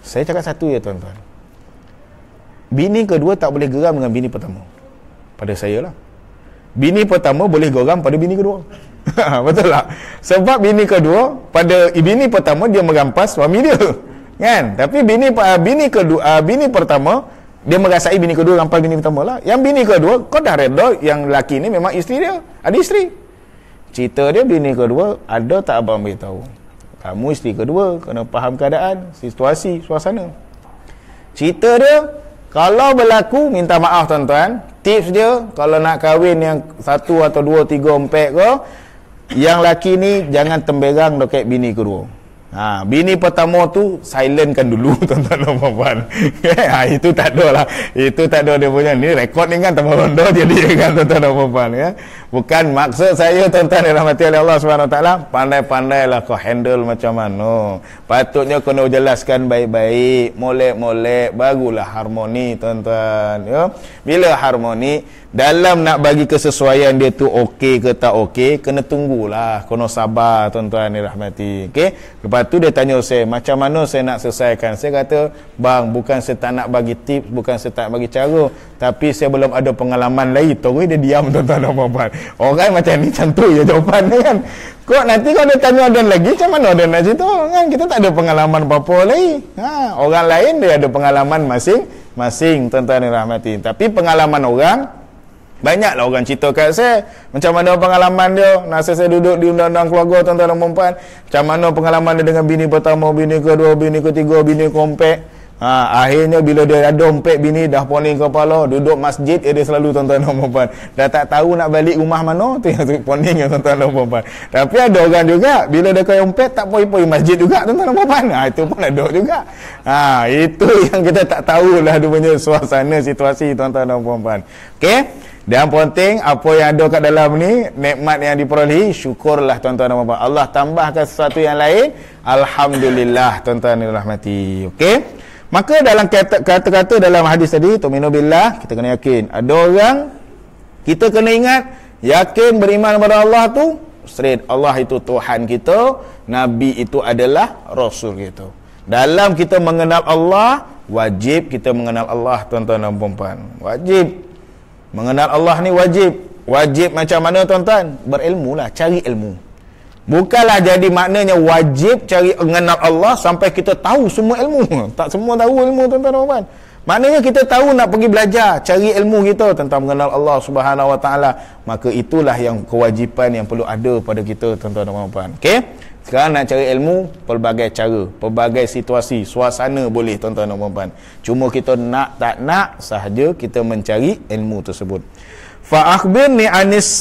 Saya cakap satu ya tuan-tuan Bini kedua tak boleh geram dengan bini pertama Pada saya lah Bini pertama boleh geram pada bini kedua Betul tak? Sebab bini kedua Pada bini pertama dia merampas suami dia Kan? Tapi bini ah, bini kedua ah, bini pertama Dia merasai bini kedua rampas bini pertama lah Yang bini kedua Kau dah reda yang lelaki ni memang isteri dia Ada isteri Cerita dia bini kedua Ada tak abang beritahu? Kamu isteri kedua kena faham keadaan, situasi, suasana. Cerita dia kalau berlaku minta maaf tuan-tuan. Tips dia kalau nak kahwin yang satu atau dua, tiga, empat ke yang laki ni jangan temberang dekat bini kedua. Ha, bini pertama tu silentkan dulu tuan-tuan dan puan-puan. ha, itu tak ada lah. Itu tak ada dia punya. Ni rekod ni kan tambah rondo kan, tuan-tuan dan puan-puan ya bukan maksud saya tuan-tuan yang rahmati oleh Allah SWT pandai-pandailah kau handle macam mana patutnya kena jelaskan baik-baik molek-molek barulah harmoni tuan-tuan ya? bila harmoni dalam nak bagi kesesuaian dia tu okey ke tak okey kena tunggulah kena sabar tuan-tuan yang rahmati okay? lepas tu dia tanya saya macam mana saya nak selesaikan saya kata bang bukan saya tak nak bagi tips bukan saya tak bagi cara tapi saya belum ada pengalaman lagi tu dia diam tuan-tuan dan puan Orang macam ni cantu je jawapan ni kan. Kok nanti kau nak tanya orang lagi macam mana orang nak cerita kan kita tak ada pengalaman apa-apa lagi. Ha, orang lain dia ada pengalaman masing-masing tuan-tuan dan rahmati. Tapi pengalaman orang Banyaklah orang cerita kat saya Macam mana pengalaman dia Nasib saya duduk di undang-undang keluarga Tuan-tuan dan perempuan Macam mana pengalaman dia dengan bini pertama Bini kedua, bini ketiga, bini kompak Ha, akhirnya bila dia dah dompet bini dah poling kepala duduk masjid eh, dia selalu tuan-tuan dan puan dah tak tahu nak balik rumah mana tengok tu yang poling tuan-tuan dan puan tapi ada orang juga bila dia kaya empat tak poin-poin masjid juga tuan-tuan dan puan ha, itu pun ada juga ha, itu yang kita tak tahu lah dia punya suasana situasi tuan-tuan dan puan-puan dan penting apa yang ada kat dalam ni nikmat yang diperolehi syukurlah tuan-tuan dan puan Allah tambahkan sesuatu yang lain Alhamdulillah tuan-tuan dan puan-puan Maka dalam kata-kata dalam hadis tadi, tu'minu billah, kita kena yakin. Ada orang, kita kena ingat, yakin beriman kepada Allah tu, straight. Allah itu Tuhan kita, Nabi itu adalah Rasul kita. Dalam kita mengenal Allah, wajib kita mengenal Allah, tuan-tuan dan perempuan. Wajib. Mengenal Allah ni wajib. Wajib macam mana, tuan-tuan? Berilmu Lah, cari ilmu. Bukanlah jadi maknanya wajib cari mengenal Allah sampai kita tahu semua ilmu. Tak semua tahu ilmu tuan-tuan dan puan. Maknanya kita tahu nak pergi belajar, cari ilmu kita tentang mengenal Allah Subhanahu Wa Taala. Maka itulah yang kewajipan yang perlu ada pada kita tuan-tuan dan puan. Okey? Sekarang nak cari ilmu pelbagai cara, pelbagai situasi, suasana boleh tuan-tuan dan puan. Cuma kita nak tak nak sahaja kita mencari ilmu tersebut. Fa akhbirni anis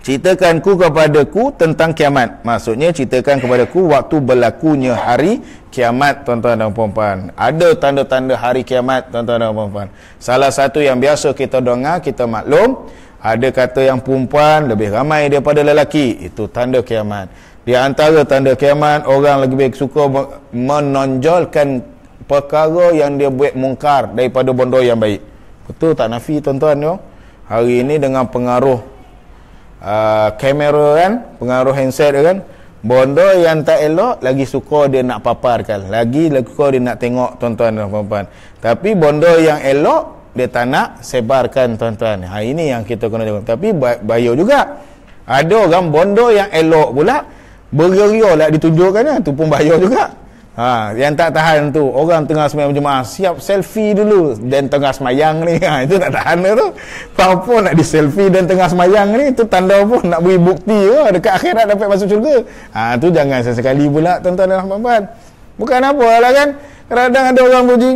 ceritakan ku kepada ku tentang kiamat maksudnya ceritakan ku waktu berlakunya hari kiamat tuan-tuan dan puan-puan ada tanda-tanda hari kiamat tuan-tuan dan puan-puan salah satu yang biasa kita dengar kita maklum ada kata yang perempuan lebih ramai daripada lelaki itu tanda kiamat di antara tanda kiamat orang lebih suka menonjolkan perkara yang dia buat mungkar daripada bondo yang baik betul tak nafi tuan-tuan yo hari ini dengan pengaruh uh, kamera kan pengaruh handset kan bondo yang tak elok lagi suka dia nak paparkan lagi lagi suka dia nak tengok tuan-tuan dan puan-puan tapi bondo yang elok dia tak nak sebarkan tuan-tuan ha, ini yang kita kena jaga tapi bahaya juga ada orang bondo yang elok pula bergeria lah ditunjukkan kan, tu pun bahaya juga Ha, yang tak tahan tu orang tengah semayang berjemaah siap selfie dulu dan tengah semayang ni ha, itu tak tahan tu tahu pun nak di selfie dan tengah semayang ni tu tanda pun nak beri bukti ke oh, dekat akhirat dapat masuk syurga ha, tu jangan sesekali pula tuan-tuan dan puan bukan apa lah kan kadang ada orang puji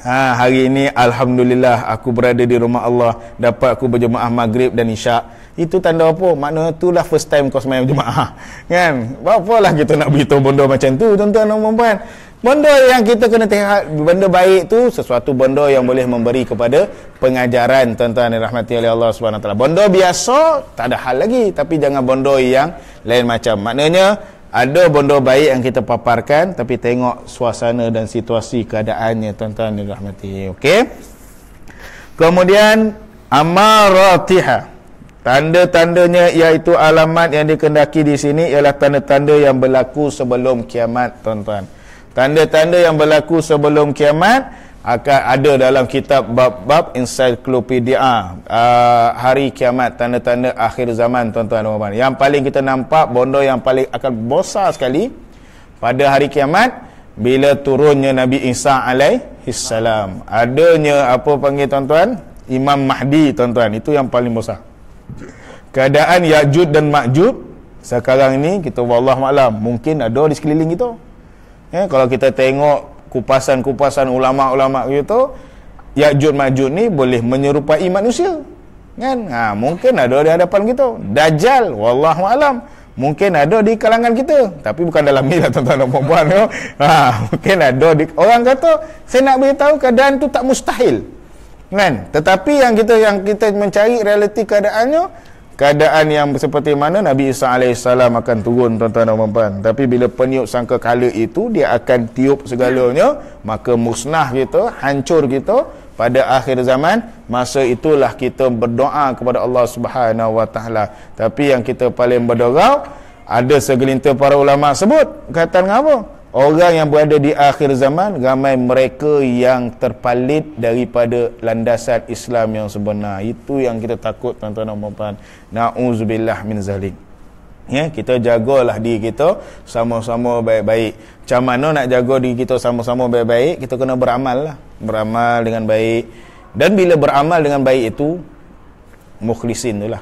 Ha, hari ini Alhamdulillah aku berada di rumah Allah Dapat aku berjemaah maghrib dan isyak itu tanda apa? Maknanya itulah first time kau semayang jemaah. Ha, kan? Apalah kita nak beritahu benda macam tu tuan-tuan dan puan Benda yang kita kena tihat, benda baik tu sesuatu benda yang boleh memberi kepada pengajaran tuan-tuan dan rahmati oleh Allah Subhanahu taala. Benda biasa tak ada hal lagi tapi jangan benda yang lain macam. Maknanya ada benda baik yang kita paparkan tapi tengok suasana dan situasi keadaannya tuan-tuan dan rahmati. Okey. Kemudian amaratiha. Tanda-tandanya iaitu alamat yang dikendaki di sini ialah tanda-tanda yang berlaku sebelum kiamat, tuan-tuan. Tanda-tanda yang berlaku sebelum kiamat akan ada dalam kitab bab-bab ensiklopedia uh, hari kiamat tanda-tanda akhir zaman tuan-tuan dan puan yang paling kita nampak benda yang paling akan bosar sekali pada hari kiamat bila turunnya Nabi Isa alaihi salam adanya apa panggil tuan-tuan Imam Mahdi tuan-tuan itu yang paling bosar keadaan yajud dan makjud sekarang ini kita wallah malam mungkin ada di sekeliling kita eh, kalau kita tengok kupasan-kupasan ulama-ulama gitu yajud makjud ni boleh menyerupai manusia kan ha, mungkin ada di hadapan kita dajjal wallah malam mungkin ada di kalangan kita tapi bukan dalam ni lah tuan-tuan dan puan-puan ha, mungkin ada di orang kata saya nak beritahu keadaan tu tak mustahil kan tetapi yang kita yang kita mencari realiti keadaannya keadaan yang seperti mana Nabi Isa AS akan turun tuan-tuan dan puan-puan tapi bila peniup sangka kala itu dia akan tiup segalanya maka musnah kita hancur kita pada akhir zaman masa itulah kita berdoa kepada Allah Subhanahu Wa Taala tapi yang kita paling berdoa ada segelintir para ulama sebut kaitan dengan apa Orang yang berada di akhir zaman Ramai mereka yang terpalit Daripada landasan Islam yang sebenar Itu yang kita takut Tuan-tuan dan puan-puan Na'udzubillah min zalim ya, Kita jagalah diri kita Sama-sama baik-baik Macam mana nak jaga diri kita Sama-sama baik-baik Kita kena beramal lah Beramal dengan baik Dan bila beramal dengan baik itu Mukhlisin itulah.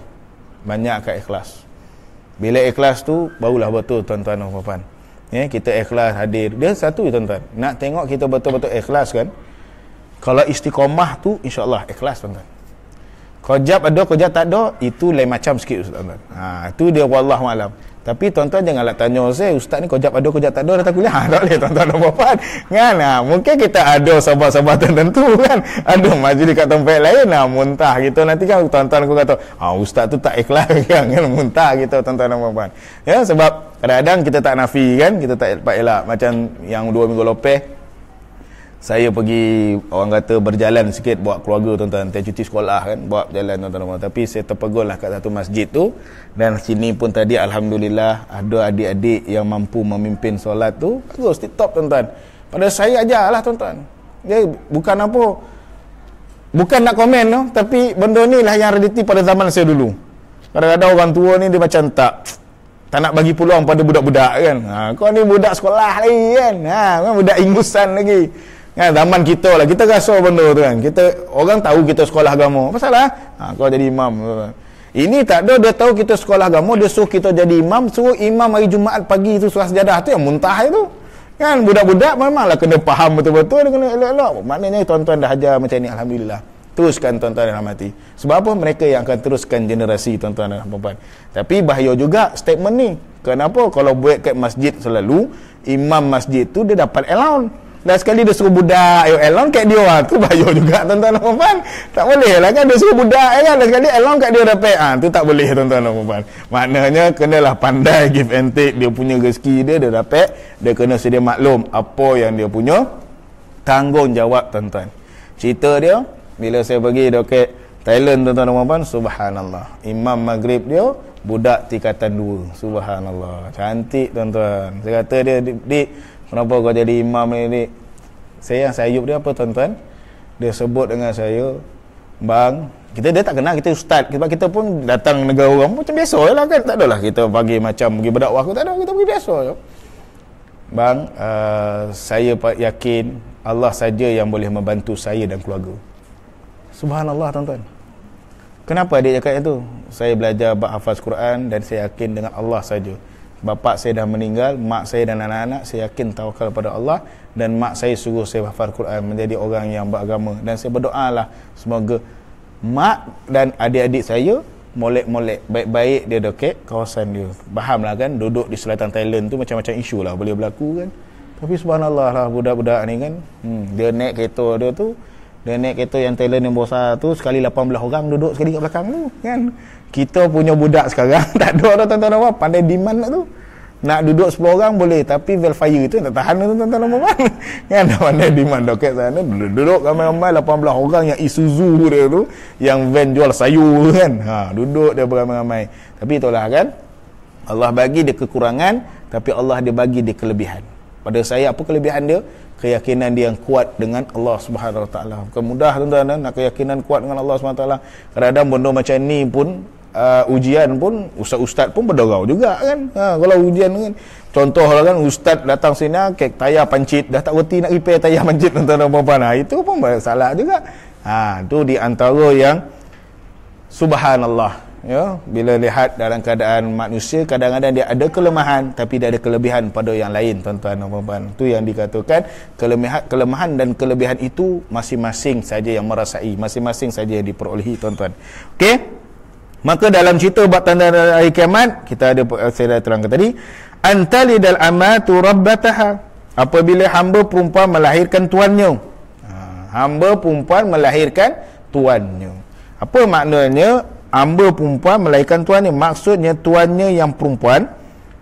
Banyak Banyak ikhlas Bila ikhlas tu Barulah betul tuan-tuan dan puan-puan ya, kita ikhlas hadir dia satu je tuan-tuan nak tengok kita betul-betul ikhlas kan kalau istiqomah tu insyaAllah ikhlas tuan-tuan kojab ada kerja tak ada itu lain macam sikit tuan-tuan ha, tu dia wallah malam tapi tuan-tuan janganlah tanya saya, ustaz ni kau jap ada, kau jap tak ada datang kuliah. Ha, tak boleh tuan-tuan dan puan-puan. Kan? Ha, mungkin kita ada sahabat-sahabat tertentu kan. Ada majlis kat tempat lain, ha, muntah gitu. Nanti kan tuan-tuan aku kata, ha, ustaz tu tak ikhlas kan. kan? Muntah gitu tuan-tuan dan puan-puan. Ya, sebab kadang-kadang kita tak nafi kan. Kita tak dapat elak. Macam yang dua minggu lopeh, saya pergi orang kata berjalan sikit buat keluarga tuan-tuan tiap cuti sekolah kan buat berjalan tuan-tuan tapi saya terpegun lah kat satu masjid tu dan sini pun tadi Alhamdulillah ada adik-adik yang mampu memimpin solat tu bagus tip top tuan-tuan pada saya ajar lah tuan-tuan Jadi, bukan apa bukan nak komen tu tapi benda ni lah yang realiti pada zaman saya dulu kadang-kadang orang tua ni dia macam tak tak nak bagi peluang pada budak-budak kan ha, kau ni budak sekolah lagi kan ha, budak ingusan lagi Kan zaman kita lah kita rasa benda tu kan. Kita orang tahu kita sekolah agama. Pasal ah ha, kau jadi imam. Ini tak ada dia tahu kita sekolah agama, dia suruh kita jadi imam, suruh imam hari Jumaat pagi tu surah sejadah tu yang muntah itu. Kan budak-budak memanglah kena faham betul-betul dia kena elok-elok. Maknanya tuan-tuan dah ajar macam ni alhamdulillah. Teruskan tuan-tuan dan hamati. Sebab apa mereka yang akan teruskan generasi tuan-tuan dan puan Tapi bahaya juga statement ni. Kenapa kalau buat kat masjid selalu, imam masjid tu dia dapat allowance Dah sekali dia suruh budak Ayo elong kat dia Itu ha, bayar juga tuan-tuan dan puan Tak boleh lah kan Dia suruh budak eh, kan Dah sekali elong kat dia dapat Ah ha, tu tak boleh tuan-tuan dan puan Maknanya Kenalah pandai give and take Dia punya rezeki dia Dia dapat Dia kena sedia maklum Apa yang dia punya Tanggungjawab tuan-tuan Cerita dia Bila saya pergi dekat Thailand tuan-tuan dan puan Subhanallah Imam maghrib dia Budak tingkatan 2 Subhanallah Cantik tuan-tuan Saya kata dia Dik di, Kenapa kau jadi imam ni ni? Saya yang sayup dia apa tuan-tuan? Dia sebut dengan saya, "Bang, kita dia tak kenal kita ustaz. Kita, kita pun datang negara orang macam biasa lah kan. Tak adalah kita pagi macam pergi berdakwah tak ada. Kita pergi biasa je. Bang, uh, saya yakin Allah saja yang boleh membantu saya dan keluarga. Subhanallah tuan-tuan. Kenapa dia cakap itu? Saya belajar bab Quran dan saya yakin dengan Allah saja bapa saya dah meninggal, mak saya dan anak-anak saya yakin tawakal kepada Allah dan mak saya suruh saya hafal Quran menjadi orang yang beragama dan saya berdoalah semoga mak dan adik-adik saya molek-molek baik-baik dia dekat kawasan dia faham lah kan duduk di selatan Thailand tu macam-macam isu lah boleh berlaku kan tapi subhanallah lah budak-budak ni kan hmm, dia naik kereta dia tu dia naik kereta yang Thailand yang besar tu sekali 18 orang duduk sekali kat belakang tu kan kita punya budak sekarang tak ada orang tuan-tuan dan pandai demand nak tu nak duduk 10 orang boleh tapi velfire tu tak tahan tu tuan-tuan dan puan kan dah pandai demand doket sana duduk ramai-ramai 18 orang yang Isuzu dia tu yang van jual sayur kan ha, duduk dia beramai-ramai tapi itulah kan Allah bagi dia kekurangan tapi Allah dia bagi dia kelebihan pada saya apa kelebihan dia keyakinan dia yang kuat dengan Allah Subhanahu Wa Taala. Bukan mudah tuan-tuan nak keyakinan kuat dengan Allah Subhanahu Wa Taala. Kadang-kadang benda macam ni pun uh, ujian pun ustaz-ustaz pun berderau juga kan ha, kalau ujian kan contoh kan ustaz datang sini ah, kek tayar pancit dah tak reti nak repair tayar pancit tuan-tuan dan puan-puan ha, itu pun salah juga ha, tu di antara yang subhanallah ya bila lihat dalam keadaan manusia kadang-kadang dia ada kelemahan tapi dia ada kelebihan pada yang lain tuan-tuan dan puan-puan tu yang dikatakan kelemahan kelemahan dan kelebihan itu masing-masing saja yang merasai masing-masing saja yang diperolehi tuan-tuan okey maka dalam cerita bab tanda hari kiamat kita ada eh, saya dah terangkan tadi antali antalidal amatu rabbataha apabila hamba perempuan melahirkan tuannya ha, hamba perempuan melahirkan tuannya apa maknanya hamba perempuan melahirkan tuannya maksudnya tuannya yang perempuan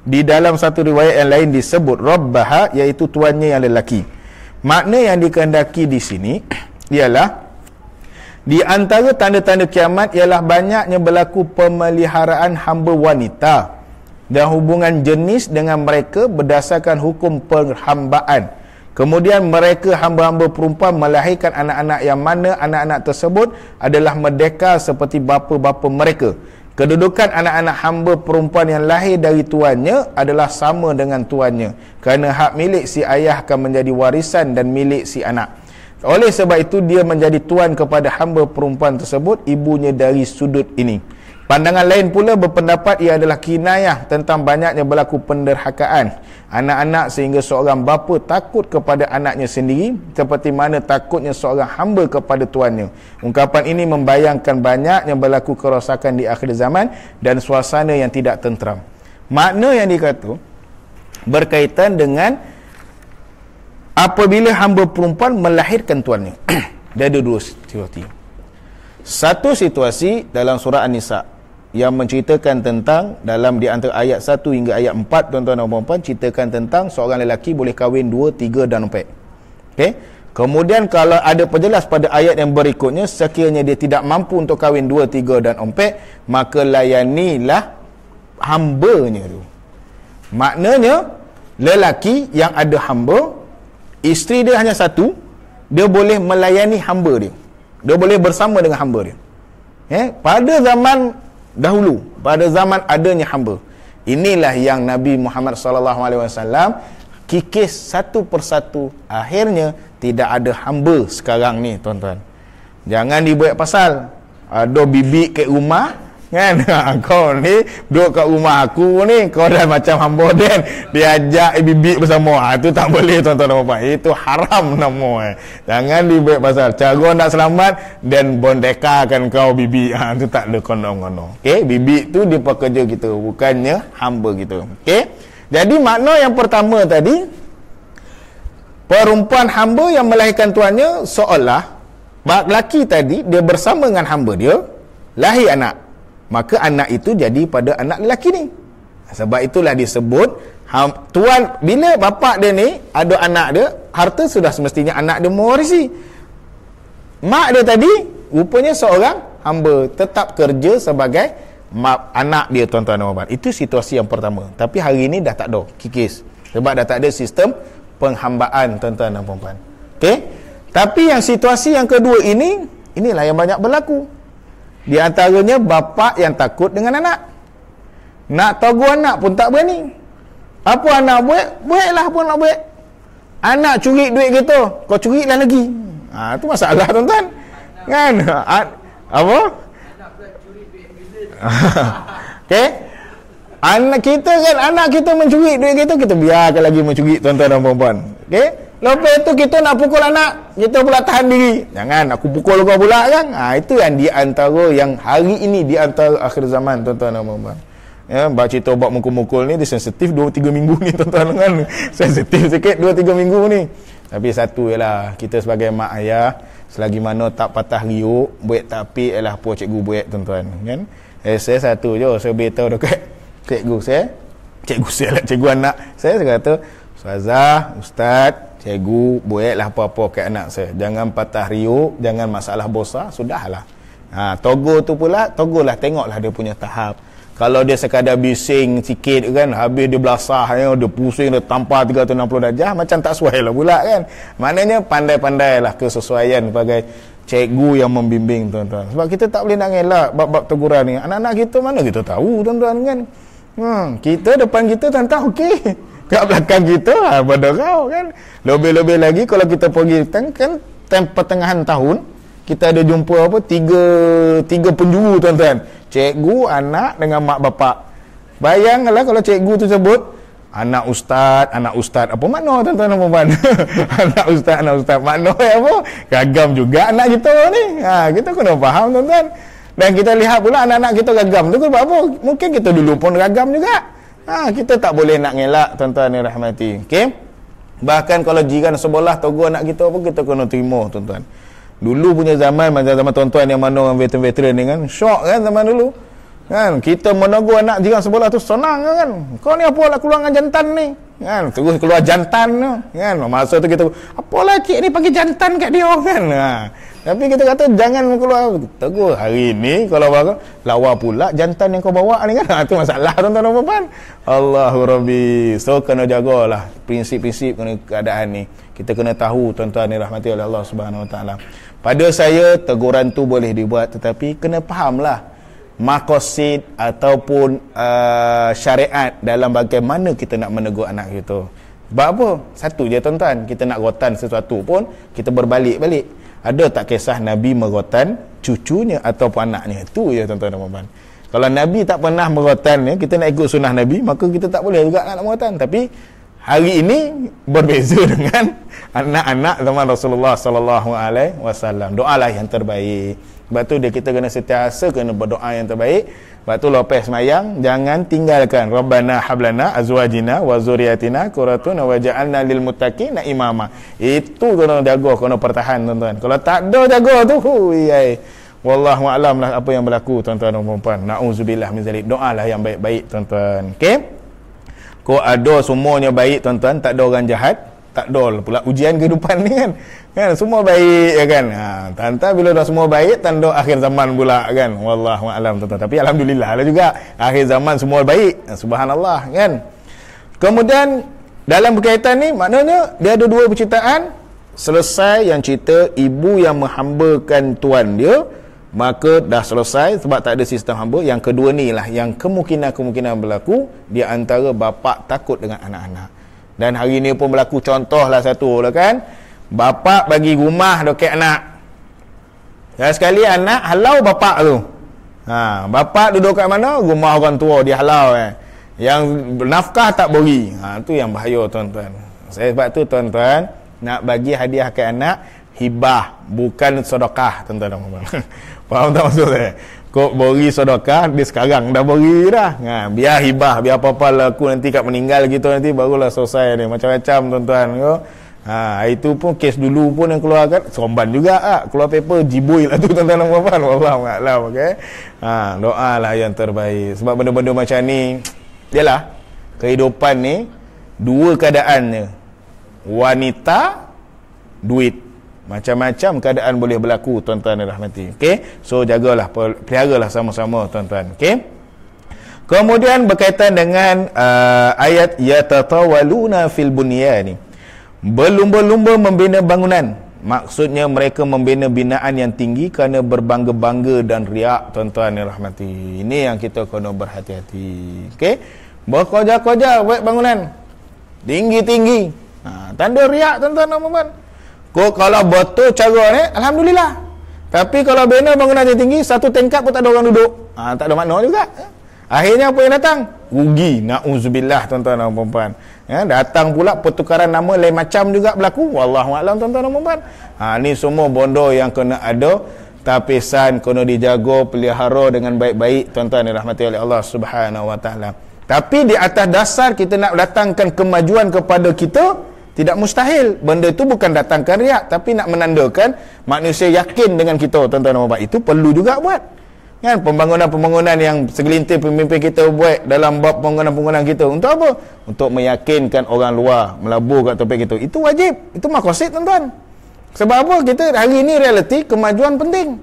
di dalam satu riwayat yang lain disebut rabbaha iaitu tuannya yang lelaki makna yang dikehendaki di sini ialah di antara tanda-tanda kiamat ialah banyaknya berlaku pemeliharaan hamba wanita dan hubungan jenis dengan mereka berdasarkan hukum perhambaan. Kemudian mereka hamba-hamba perempuan melahirkan anak-anak yang mana anak-anak tersebut adalah merdeka seperti bapa-bapa mereka. Kedudukan anak-anak hamba perempuan yang lahir dari tuannya adalah sama dengan tuannya kerana hak milik si ayah akan menjadi warisan dan milik si anak. Oleh sebab itu dia menjadi tuan kepada hamba perempuan tersebut ibunya dari sudut ini. Pandangan lain pula berpendapat ia adalah kinayah tentang banyaknya berlaku penderhakaan anak-anak sehingga seorang bapa takut kepada anaknya sendiri seperti mana takutnya seorang hamba kepada tuannya. Ungkapan ini membayangkan banyaknya berlaku kerosakan di akhir zaman dan suasana yang tidak tentram Makna yang dikata berkaitan dengan apabila hamba perempuan melahirkan tuannya dia ada dua situasi satu situasi dalam surah An-Nisa yang menceritakan tentang dalam di antara ayat satu hingga ayat empat tuan-tuan dan puan ceritakan tentang seorang lelaki boleh kahwin dua, tiga dan 4 Okey. Kemudian kalau ada penjelas pada ayat yang berikutnya sekiranya dia tidak mampu untuk kahwin dua, tiga dan 4 maka layanilah hambanya tu. Maknanya lelaki yang ada hamba isteri dia hanya satu dia boleh melayani hamba dia dia boleh bersama dengan hamba dia eh? pada zaman dahulu pada zaman adanya hamba inilah yang Nabi Muhammad SAW kikis satu persatu akhirnya tidak ada hamba sekarang ni tuan-tuan jangan dibuat pasal ada bibik ke rumah kan ha, kau ni duduk kat rumah aku ni kau dah macam hamba dan diajak ibu bersama ha, tu tak boleh tuan-tuan dan puan itu haram nama eh. jangan dibuat pasal cara nak selamat dan bondekakan kau bibi ha, tu tak ada kono-kono ok bibi tu dia pekerja kita bukannya hamba kita ok jadi makna yang pertama tadi perempuan hamba yang melahirkan tuannya seolah lelaki tadi dia bersama dengan hamba dia lahir anak maka anak itu jadi pada anak lelaki ni sebab itulah disebut tuan bila bapa dia ni ada anak dia harta sudah semestinya anak dia mewarisi mak dia tadi rupanya seorang hamba tetap kerja sebagai mak, anak dia tuan-tuan dan puan itu situasi yang pertama tapi hari ini dah tak ada kikis sebab dah tak ada sistem penghambaan tuan-tuan dan puan-puan okey tapi yang situasi yang kedua ini inilah yang banyak berlaku di antaranya bapa yang takut dengan anak. Nak togu anak pun tak berani. Apa anak buat? Buatlah pun nak buat. Anak curi duit gitu. kau curi lah lagi. Ha, tu masalah tuan-tuan. Kan? Apa? Anak pula curi duit kita. Okey. Anak kita kan anak kita mencuri duit kita kita biarkan lagi mencuri tuan-tuan dan puan-puan. Okey. Lepas itu kita nak pukul anak, kita pula tahan diri. Jangan aku pukul kau pula kan. Ha, itu yang di antara yang hari ini di antara akhir zaman tuan-tuan dan puan-puan. Ya, baca cerita buat mukul-mukul ni dia sensitif 2 3 minggu ni tuan-tuan kan. sensitif sikit 2 3 minggu ni. Tapi satu lah kita sebagai mak ayah selagi mana tak patah riuk, buat tapi lah apa cikgu buat tuan-tuan kan. Eh, saya satu je, saya beritahu dekat cikgu saya. Cikgu saya lah, cikgu anak. Saya, saya kata, Ustazah, Ustaz, Cikgu, buatlah apa-apa ke anak saya. Jangan patah riuk, jangan masalah bosah, sudahlah. Ha, togo tu pula, lah tengoklah dia punya tahap. Kalau dia sekadar bising sikit kan, habis dia belasah, ya, dia pusing, dia tampar 360 darjah, macam tak sesuai lah pula kan. Maknanya pandai pandai lah kesesuaian sebagai cikgu yang membimbing tuan-tuan. Sebab kita tak boleh nak elak bab-bab teguran ni. Anak-anak kita mana kita tahu tuan-tuan kan. Hmm, kita depan kita tuan-tuan okey kat belakang kita lah ha, pada kau kan lebih-lebih lagi kalau kita pergi kan, kan tempat tengahan tahun kita ada jumpa apa tiga tiga penjuru tuan-tuan cikgu anak dengan mak bapak bayangkanlah kalau cikgu tu sebut anak ustaz anak ustaz apa makna tuan-tuan dan puan anak ustaz anak ustaz ya apa gagam juga anak kita ni ha, kita kena faham tuan-tuan dan kita lihat pula anak-anak kita gagam tu sebab apa mungkin kita dulu pun gagam juga Ha, kita tak boleh nak ngelak tuan-tuan yang rahmati. okay? Bahkan kalau jiran sebelah togo anak kita apa kita kena terima tuan-tuan. Dulu punya zaman macam zaman tuan-tuan yang mana orang veteran-veteran ni kan syok kan zaman dulu. Kan? Kita menegur anak jiran sebelah tu senang ke lah kan? Kau ni apa lah keluar dengan jantan ni? Kan? Terus keluar jantan tu. Kan? Masa tu kita, apalah cik ni pakai jantan kat dia kan? Ha. Tapi kita kata jangan keluar tegur hari ni kalau bawa lawa pula jantan yang kau bawa ni kan itu ha, masalah tuan-tuan dan puan Allahu rabbi. So kena jagalah prinsip-prinsip kena keadaan ni. Kita kena tahu tuan-tuan ni rahmati oleh Allah Subhanahu Wa Taala. Pada saya teguran tu boleh dibuat tetapi kena fahamlah. lah makosid ataupun uh, syariat dalam bagaimana kita nak menegur anak kita sebab apa? satu je tuan-tuan kita nak rotan sesuatu pun kita berbalik-balik ada tak kisah Nabi merotan cucunya ataupun anaknya tu je tuan-tuan dan puan-puan kalau Nabi tak pernah merotan ya, kita nak ikut sunnah Nabi maka kita tak boleh juga nak merotan tapi hari ini berbeza dengan anak-anak zaman Rasulullah sallallahu alaihi wasallam doalah yang terbaik Lepas tu dia kita kena sentiasa kena berdoa yang terbaik. Lepas tu lepas semayang jangan tinggalkan Rabbana hablana azwajina wa zurriyatina qurratu waj'alna lil muttaqina imama. Itu kena jaga kena pertahan tuan-tuan. Kalau tak ada jaga tu hui ai. Wallahu a'lam lah apa yang berlaku tuan-tuan dan puan-puan. Nauzubillah min zalik. Doalah yang baik-baik tuan-tuan. Okey. Kau ada semuanya baik tuan-tuan, tak ada orang jahat tak dol pula ujian kehidupan ni kan kan semua baik ya kan ha tanda bila dah semua baik tanda akhir zaman pula kan wallahu alam tanda tapi alhamdulillah lah juga akhir zaman semua baik subhanallah kan kemudian dalam berkaitan ni maknanya dia ada dua percitaan selesai yang cerita ibu yang menghambakan tuan dia maka dah selesai sebab tak ada sistem hamba yang kedua ni lah yang kemungkinan-kemungkinan berlaku di antara bapa takut dengan anak-anak dan hari ni pun berlaku contoh lah satu lah kan. Bapa bagi rumah dekat anak. Dan sekali anak halau bapa tu. Ha, bapa duduk kat mana? Rumah orang tua dia halau eh. Yang nafkah tak beri. Ha, tu yang bahaya tuan-tuan. Saya sebab tu tuan-tuan nak bagi hadiah ke anak hibah bukan sedekah tuan-tuan dan puan-puan. Faham tak maksud saya? kok beri sedekah dia sekarang dah beri dah ha, biar hibah biar apa-apa lah aku nanti kat meninggal gitu nanti barulah selesai ni macam-macam tuan-tuan yo. Ha, itu pun kes dulu pun yang keluarkan Seromban juga ha. Keluar paper Jiboy lah tu Tuan-tuan dan puan-puan Wallah maklam okay? ha, Doa lah yang terbaik Sebab benda-benda macam ni Yalah Kehidupan ni Dua keadaannya Wanita Duit macam-macam keadaan boleh berlaku tuan-tuan dan rahmati okey so jagalah peliharalah sama-sama tuan-tuan okey kemudian berkaitan dengan uh, ayat ya tatawaluna fil ni, berlumba-lumba membina bangunan maksudnya mereka membina binaan yang tinggi kerana berbangga-bangga dan riak tuan-tuan dan rahmati ini yang kita kena berhati-hati okey berkoja-koja buat bangunan tinggi-tinggi ha, tanda riak tuan-tuan dan rahmati kau kalau betul cara ni, Alhamdulillah. Tapi kalau benar bangunan yang tinggi, satu tingkat pun tak ada orang duduk. Ha, tak ada makna juga. Akhirnya apa yang datang? Rugi. Na'udzubillah tuan-tuan dan perempuan. Ya, datang pula pertukaran nama lain macam juga berlaku. Wallahualam tuan-tuan dan perempuan. Ha, ni semua bondo yang kena ada. Tapisan kena dijago, pelihara dengan baik-baik tuan-tuan dirahmati oleh Allah Subhanahu Wa Taala. Tapi di atas dasar kita nak datangkan kemajuan kepada kita, tidak mustahil benda itu bukan datangkan riak tapi nak menandakan manusia yakin dengan kita tuan-tuan dan puan-puan itu perlu juga buat kan pembangunan-pembangunan yang segelintir pemimpin kita buat dalam bab pembangunan-pembangunan kita untuk apa? untuk meyakinkan orang luar melabur kat topik kita itu wajib itu makosid tuan-tuan sebab apa kita hari ini realiti kemajuan penting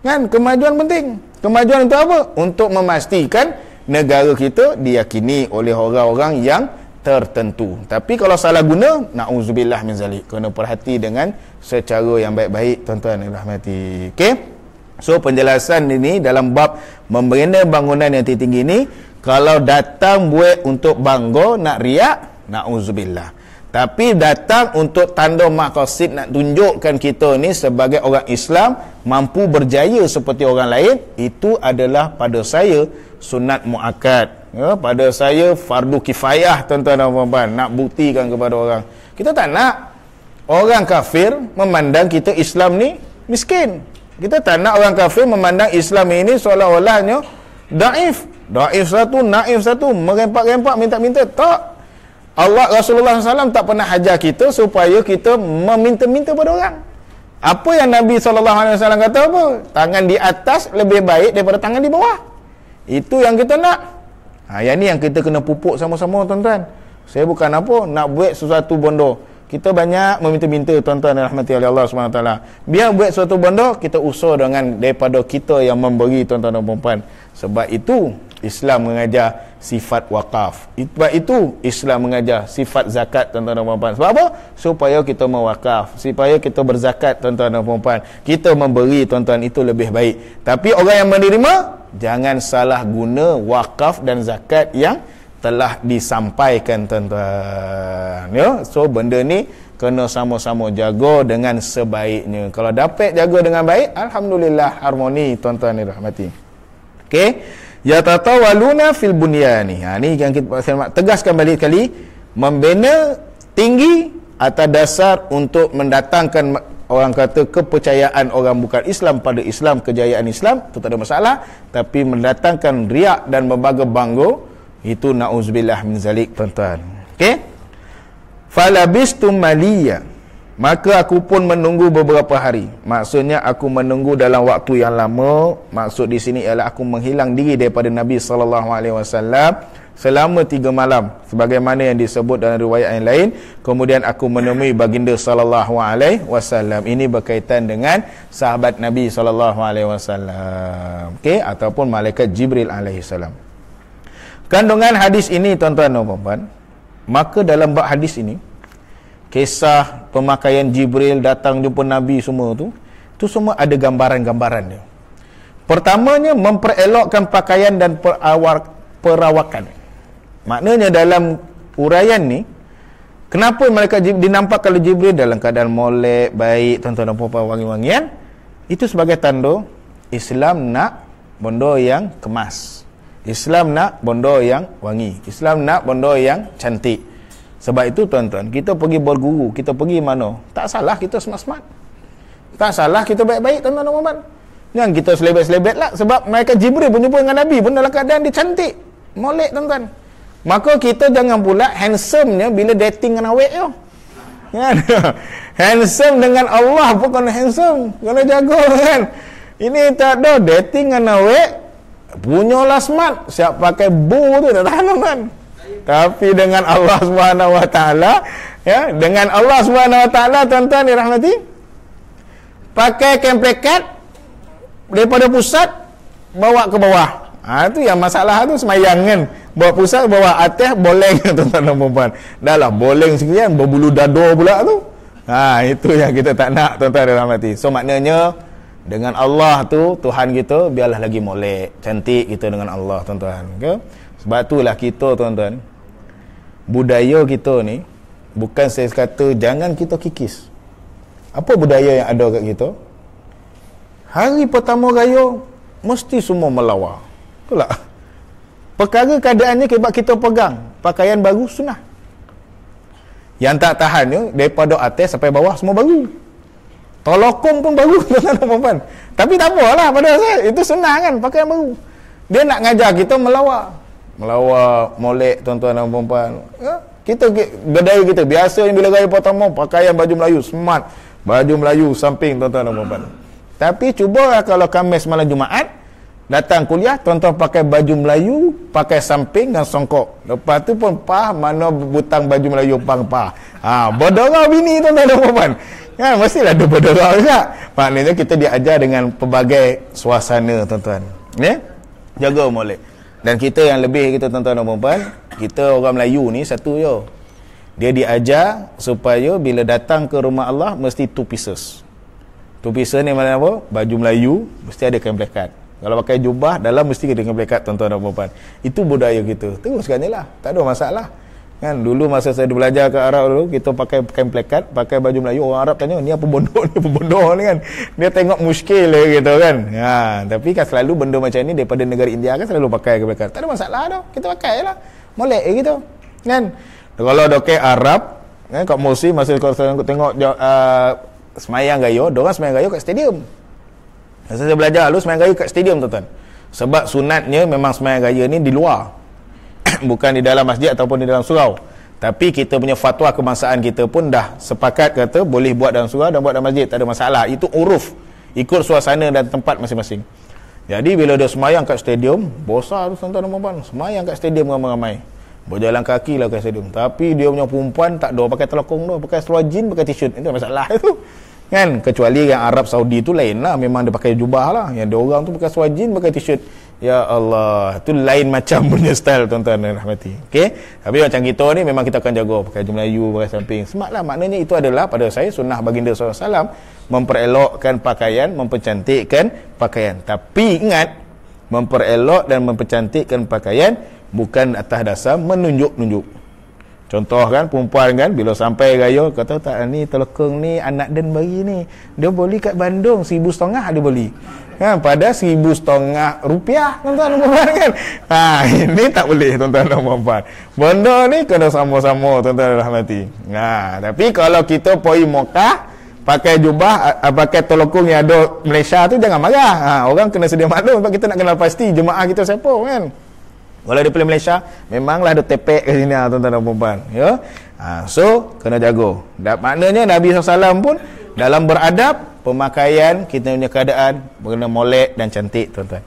kan kemajuan penting kemajuan itu apa? untuk memastikan negara kita diyakini oleh orang-orang yang tertentu. Tapi kalau salah guna, na'udzubillah min zalik. Kena perhati dengan secara yang baik-baik, tuan-tuan dan rahmati. Okay, So, penjelasan ini dalam bab membina bangunan yang tinggi ini, kalau datang buat untuk banggo nak riak, na'udzubillah. Tapi datang untuk tanda maqasid nak tunjukkan kita ni sebagai orang Islam mampu berjaya seperti orang lain itu adalah pada saya sunat muakkad ya, pada saya fardu kifayah tuan-tuan dan puan-puan nak buktikan kepada orang kita tak nak orang kafir memandang kita Islam ni miskin kita tak nak orang kafir memandang Islam ini seolah-olahnya daif daif satu naif satu merempak-rempak minta-minta tak Allah Rasulullah SAW tak pernah hajar kita supaya kita meminta-minta pada orang apa yang Nabi SAW kata apa? Tangan di atas lebih baik daripada tangan di bawah. Itu yang kita nak. Ha, yang ni yang kita kena pupuk sama-sama tuan-tuan. Saya bukan apa nak buat sesuatu bondo. Kita banyak meminta-minta tuan-tuan rahmati oleh Allah SWT. Biar buat sesuatu bondo. kita usah dengan daripada kita yang memberi tuan-tuan dan perempuan. Sebab itu, Islam mengajar sifat wakaf. Sebab itu, Islam mengajar sifat zakat tuan-tuan dan perempuan. Sebab apa? Supaya kita mewakaf. Supaya kita berzakat tuan-tuan dan perempuan. Kita memberi tuan-tuan itu lebih baik. Tapi orang yang menerima, jangan salah guna wakaf dan zakat yang telah disampaikan tuan-tuan ya so benda ni kena sama-sama jaga dengan sebaiknya kalau dapat jaga dengan baik alhamdulillah harmoni tuan-tuan dirahmati okey ya tatawaluna fil bunyani ha ni yang kita saya tegaskan balik kali membina tinggi atas dasar untuk mendatangkan orang kata kepercayaan orang bukan Islam pada Islam kejayaan Islam itu tak ada masalah tapi mendatangkan riak dan membaga banggo itu na'uzubillah min zalik tuan-tuan okey falabistu maliya maka aku pun menunggu beberapa hari maksudnya aku menunggu dalam waktu yang lama maksud di sini ialah aku menghilang diri daripada Nabi sallallahu alaihi wasallam selama tiga malam sebagaimana yang disebut dalam riwayat yang lain kemudian aku menemui baginda sallallahu alaihi wasallam ini berkaitan dengan sahabat nabi sallallahu alaihi wasallam okey ataupun malaikat jibril alaihi salam kandungan hadis ini tuan-tuan dan puan maka dalam bab hadis ini kisah pemakaian jibril datang jumpa nabi semua tu tu semua ada gambaran-gambaran dia pertamanya memperelokkan pakaian dan perawakan Maknanya dalam urayan ni Kenapa mereka dinampak kalau Jibril dalam keadaan molek, baik, tuan-tuan dan puan-puan wangi-wangian? Itu sebagai tanda Islam nak bondo yang kemas. Islam nak bondo yang wangi. Islam nak bondo yang cantik. Sebab itu tuan-tuan, kita pergi berguru, kita pergi mana? Tak salah kita smart-smart. Tak salah kita baik-baik tuan-tuan dan puan-puan. Yang kita selebet-selebet lah sebab mereka Jibril berjumpa dengan Nabi pun dalam keadaan dia cantik. Molek tuan-tuan. Maka kita jangan pula handsome-nya bila dating dengan awet tu. Kan? handsome dengan Allah pun kena handsome. Kena jago kan? Ini tak ada dating dengan awet. Punya lasmat. Siap pakai bu tu tak tahan kan? Tapi dengan Allah Subhanahu Wa Taala, ya, dengan Allah Subhanahu Wa Taala, tuan-tuan dirahmati. Pakai kemplekat daripada pusat bawa ke bawah. Ah ha, tu yang masalah tu semayang kan. Buat pusat bawa atas boleng tuan-tuan dan puan-puan. Dahlah boleng sekian berbulu dada pula tu. Ha itu yang kita tak nak tuan-tuan dan puan So maknanya dengan Allah tu Tuhan kita biarlah lagi molek, cantik kita dengan Allah tuan-tuan. Okay? Sebab itulah kita tuan-tuan budaya kita ni bukan saya kata jangan kita kikis. Apa budaya yang ada kat kita? Hari pertama raya mesti semua melawak. Tolak. Perkara keadaan ni sebab kita pegang pakaian baru sunnah. Yang tak tahan ni daripada atas sampai bawah semua baru. Tolokong pun baru tuan-tuan Tapi tak apalah pada saya itu sunnah kan pakaian baru. Dia nak ngajar kita melawak. Melawak molek tuan-tuan dan puan Ya? Kita berdaya kita biasa ni bila gaya pertama pakaian baju Melayu smart. Baju Melayu samping tuan-tuan dan puan Tapi cuba kalau kamis malam Jumaat, Datang kuliah, tuan-tuan pakai baju Melayu, pakai samping dan songkok. Lepas tu pun, pah, mana butang baju Melayu, pang, pah. Ha, bodoh bini tuan-tuan dan puan-puan. Ya, mestilah ada bodoh lah juga. Maknanya kita diajar dengan pelbagai suasana, tuan-tuan. Ya? Jaga boleh. Dan kita yang lebih kita, tuan-tuan dan puan kita orang Melayu ni satu yo. Dia diajar supaya bila datang ke rumah Allah, mesti two pieces. Two pieces ni mana apa? Baju Melayu, mesti ada kain belakang. Kalau pakai jubah dalam mesti dengan blekat tuan-tuan dan puan-puan. Itu budaya kita. Teruskan jelah. Tak ada masalah. Kan dulu masa saya belajar ke Arab dulu kita pakai kain plekat, pakai baju Melayu orang Arab tanya ni apa bondo ni apa bondo ni kan. Dia tengok muskil dia gitu kan. Ha, tapi kan selalu benda macam ni daripada negara India kan selalu pakai ke plekat. Tak ada masalah dah. Kita pakai lah. Molek eh, gitu. Kan. Kalau dok Arab kan kat Mosi masa kau tengok uh, semayang gayo, dia orang semayang gayo kat stadium. Masa saya belajar lalu semayang raya kat stadium tuan-tuan. Sebab sunatnya memang semayang raya ni di luar. Bukan di dalam masjid ataupun di dalam surau. Tapi kita punya fatwa kebangsaan kita pun dah sepakat kata boleh buat dalam surau dan buat dalam masjid. Tak ada masalah. Itu uruf. Ikut suasana dan tempat masing-masing. Jadi bila dia semayang kat stadium, bosah tu tuan-tuan dan puan Semayang kat stadium ramai-ramai. Berjalan kaki lah kat stadium. Tapi dia punya perempuan tak ada pakai telokong tu. Pakai seluar jean, pakai t-shirt. Itu masalah itu. kan kecuali yang Arab Saudi tu lain lah memang dia pakai jubah lah yang dia orang tu pakai suai jean pakai t-shirt Ya Allah tu lain macam punya style tuan-tuan dan rahmati Okay Tapi macam kita ni Memang kita akan jaga Pakai jubah, Melayu Pakai samping Smart lah Maknanya itu adalah Pada saya Sunnah baginda SAW Memperelokkan pakaian Mempercantikkan pakaian Tapi ingat Memperelok dan mempercantikkan pakaian Bukan atas dasar Menunjuk-nunjuk Contoh kan perempuan kan bila sampai raya kata tak ni telekung ni anak den bagi ni. Dia boleh kat Bandung seribu setengah dia boleh. Kan pada seribu setengah rupiah tuan-tuan dan puan kan. Ha ini tak boleh tuan-tuan dan puan. Benda ni kena sama-sama tuan-tuan dan rahmati. Ha tapi kalau kita pergi Mekah pakai jubah pakai telekung yang ada Malaysia tu jangan marah. Ha orang kena sedia maklum sebab kita nak kenal pasti jemaah kita siapa kan. Kalau dia pilih Malaysia, memanglah ada tepek kat sini ah, tuan-tuan dan puan Ya. Ha, so kena jago. Dan maknanya Nabi SAW pun dalam beradab, pemakaian, kita punya keadaan, kena molek dan cantik tuan-tuan.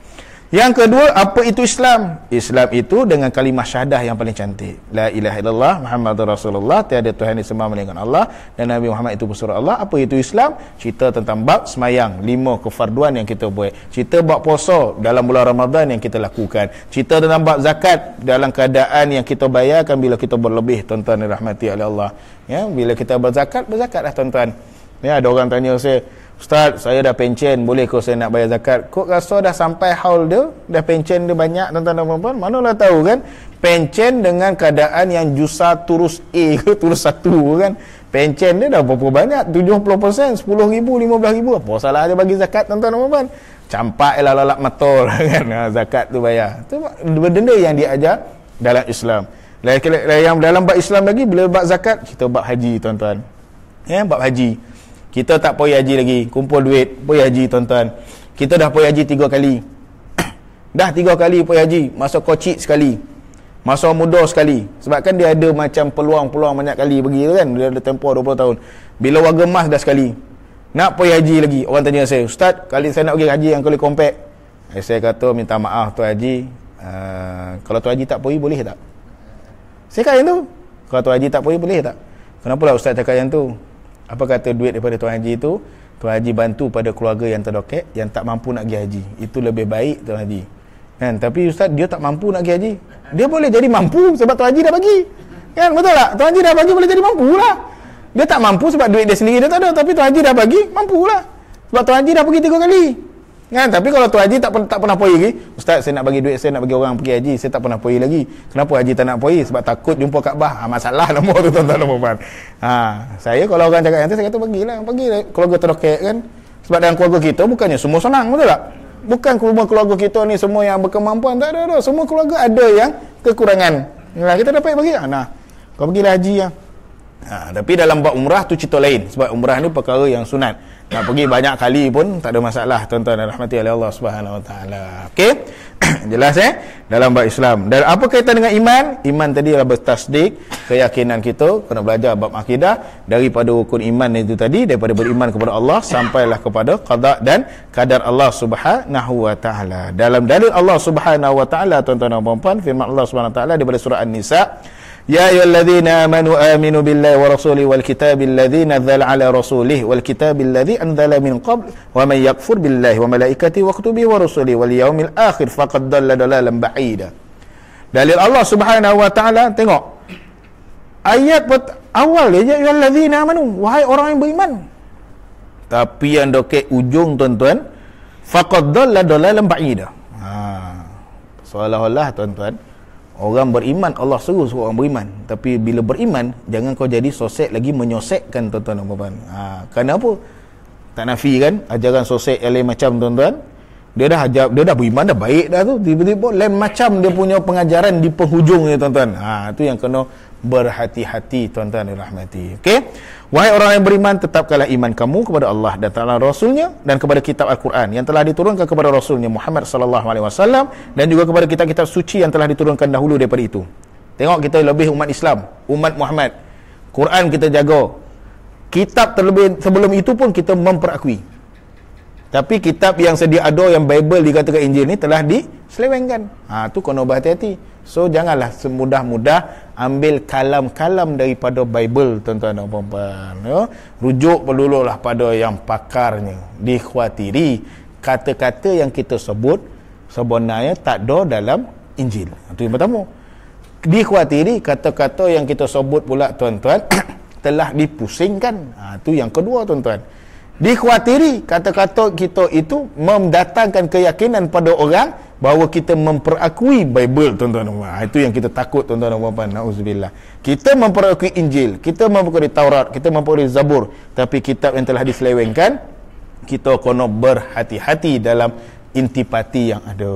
Yang kedua, apa itu Islam? Islam itu dengan kalimah syahadah yang paling cantik. La ilaha illallah, Muhammad Rasulullah, tiada Tuhan yang sembah melainkan Allah, dan Nabi Muhammad itu bersurah Allah. Apa itu Islam? Cerita tentang bab semayang, lima kefarduan yang kita buat. Cerita bab poso dalam bulan Ramadan yang kita lakukan. Cerita tentang bab zakat dalam keadaan yang kita bayarkan bila kita berlebih, tuan-tuan dan rahmati Allah. Ya, bila kita berzakat, berzakatlah tuan-tuan. Ya, ada orang tanya saya, Ustaz, saya dah pencen, boleh ke saya nak bayar zakat? Kok rasa dah sampai haul dia, dah pencen dia banyak tuan-tuan dan puan-puan? Manalah tahu kan? Pencen dengan keadaan yang jusa turus A ke turus satu kan? Pencen dia dah berapa banyak? 70%, 10 ribu, 15 ribu. Apa salah dia bagi zakat tuan-tuan dan puan-puan? Campak ialah lalak metol kan? Ha, zakat tu bayar. Itu benda yang dia ajar dalam Islam. Yang dalam bab Islam lagi, bila bab zakat, kita bab haji tuan-tuan. Ya, bab haji kita tak payah haji lagi kumpul duit payah haji tuan-tuan kita dah payah haji tiga kali dah tiga kali payah haji masa kocik sekali masa muda sekali sebab kan dia ada macam peluang-peluang banyak kali pergi tu kan dia ada tempoh 20 tahun bila warga emas dah sekali nak payah haji lagi orang tanya saya ustaz kali saya nak pergi haji yang kau kali kompak eh, saya kata minta maaf tu haji uh, kalau tu haji tak pergi boleh tak saya kata yang tu kalau tu haji tak pergi boleh tak kenapa lah ustaz cakap yang tu apa kata duit daripada tuan haji tu tuan haji bantu pada keluarga yang terdokek yang tak mampu nak pergi haji itu lebih baik tuan haji kan tapi ustaz dia tak mampu nak pergi haji dia boleh jadi mampu sebab tuan haji dah bagi kan betul tak tuan haji dah bagi boleh jadi mampu lah dia tak mampu sebab duit dia sendiri dia tak ada tapi tuan haji dah bagi mampu lah sebab tuan haji dah pergi tiga kali Kan? Tapi kalau tu haji tak pernah tak pernah poi lagi, ustaz saya nak bagi duit saya nak bagi orang pergi haji, saya tak pernah poi lagi. Kenapa haji tak nak poi? Sebab takut jumpa Kaabah. Ha, masalah nombor tu tuan-tuan nombor puan. Ha, saya kalau orang cakap yang tu saya kata pergilah, pergilah keluarga terokek kan. Sebab dalam keluarga kita bukannya semua senang betul tak? Bukan semua keluarga kita ni semua yang berkemampuan, tak ada, ada. Semua keluarga ada yang kekurangan. Nah, kita dapat bagi. Ha, nah. Kau pergilah haji yang ah. ha. Ha, tapi dalam buat umrah tu cerita lain sebab umrah ni perkara yang sunat nak pergi banyak kali pun tak ada masalah tuan-tuan rahmati oleh Allah subhanahu wa ta'ala Okey, jelas eh dalam bab Islam dan apa kaitan dengan iman iman tadi adalah bertasdik keyakinan kita kena belajar bab akidah daripada rukun iman itu tadi daripada beriman kepada Allah sampailah kepada qada dan kadar Allah subhanahu wa ta'ala dalam dalil Allah subhanahu wa ta'ala tuan-tuan dan puan-puan firman Allah subhanahu wa ta'ala daripada surah An-Nisa' يا أيها الذين آمنوا آمنوا بالله ورسوله والكتاب الذي نزل على رسوله والكتاب الذي أنزل من قبل ومن يكفر بالله وملائكته وكتبه ورسله واليوم الآخر فقد ضل ضلالا بعيدا دليل الله سبحانه وتعالى tengok ayat pert- awal dia ya الذين آمنوا wahai orang yang beriman tapi yang dekat ujung tuan-tuan faqad dhalla dhalalan ba'ida ha seolah-olah tuan-tuan orang beriman Allah suruh suruh orang beriman tapi bila beriman jangan kau jadi sosek lagi menyosekkan tuan-tuan dan puan-puan ha, kerana apa tak nafi kan ajaran sosek yang lain macam tuan-tuan dia dah ajar, dia dah beriman dah baik dah tu tiba-tiba lain macam dia punya pengajaran di penghujung ni tuan-tuan ha, tu yang kena berhati-hati tuan-tuan dirahmati. Okey. Wahai orang yang beriman, tetapkanlah iman kamu kepada Allah dan Taala Rasulnya dan kepada kitab Al-Quran yang telah diturunkan kepada Rasulnya Muhammad sallallahu alaihi wasallam dan juga kepada kitab-kitab suci yang telah diturunkan dahulu daripada itu. Tengok kita lebih umat Islam, umat Muhammad. Quran kita jaga. Kitab terlebih sebelum itu pun kita memperakui. Tapi kitab yang sedia ada yang Bible dikatakan Injil ni telah diselewengkan. Ha tu kena berhati-hati. hati So janganlah semudah-mudah ambil kalam-kalam daripada Bible tuan-tuan dan puan-puan. Ya? Rujuk perlulah pada yang pakarnya. Dikhuatiri kata-kata yang kita sebut sebenarnya tak ada dalam Injil. Itu yang pertama. Dikhuatiri kata-kata yang kita sebut pula tuan-tuan telah dipusingkan. Ha, itu yang kedua tuan-tuan. Dikhuatiri kata-kata kita itu mendatangkan keyakinan pada orang bahawa kita memperakui Bible tuan-tuan dan puan ha, itu yang kita takut tuan-tuan dan puan na'udzubillah kita memperakui Injil kita memperakui Taurat kita memperakui Zabur tapi kitab yang telah diselewengkan kita kena berhati-hati dalam intipati yang ada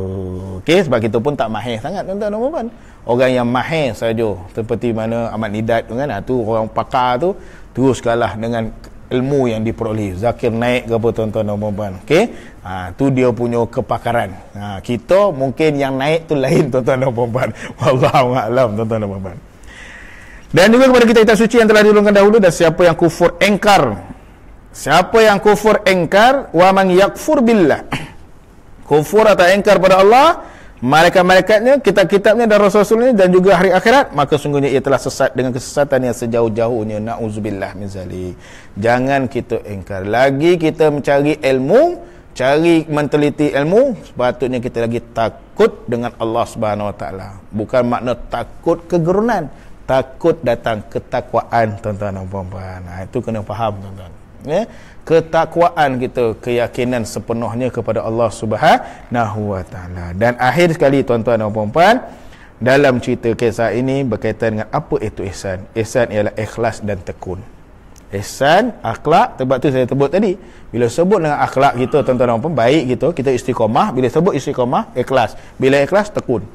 okay? sebab kita pun tak mahir sangat tuan-tuan dan puan orang yang mahir saja seperti mana Ahmad Nidat tu kan ha, tu orang pakar tu terus kalah dengan ilmu yang diperoleh Zakir naik ke apa tuan-tuan dan puan okay? ha, tu dia punya kepakaran ha, kita mungkin yang naik tu lain tuan-tuan dan puan-puan Wallahualam tuan-tuan dan puan dan juga kepada kita kita suci yang telah dilungkan dahulu dan siapa yang kufur engkar siapa yang kufur engkar wa man yakfur billah kufur atau engkar pada Allah malaikat-malaikatnya, kitab-kitabnya dan rasul-rasulnya dan juga hari akhirat, maka sungguhnya ia telah sesat dengan kesesatan yang sejauh-jauhnya. Nauzubillah min zalik. Jangan kita engkar. Lagi kita mencari ilmu, cari menteliti ilmu, sepatutnya kita lagi takut dengan Allah Subhanahu Wa Taala. Bukan makna takut kegerunan, takut datang ketakwaan tuan-tuan dan puan-puan. Nah, ha, itu kena faham tuan-tuan. Ya ketakwaan kita keyakinan sepenuhnya kepada Allah Subhanahu wa taala dan akhir sekali tuan-tuan dan puan-puan dalam cerita kisah ini berkaitan dengan apa itu ihsan ihsan ialah ikhlas dan tekun ihsan akhlak sebab tu saya sebut tadi bila sebut dengan akhlak kita tuan-tuan dan puan baik kita kita istiqomah bila sebut istiqomah ikhlas bila ikhlas tekun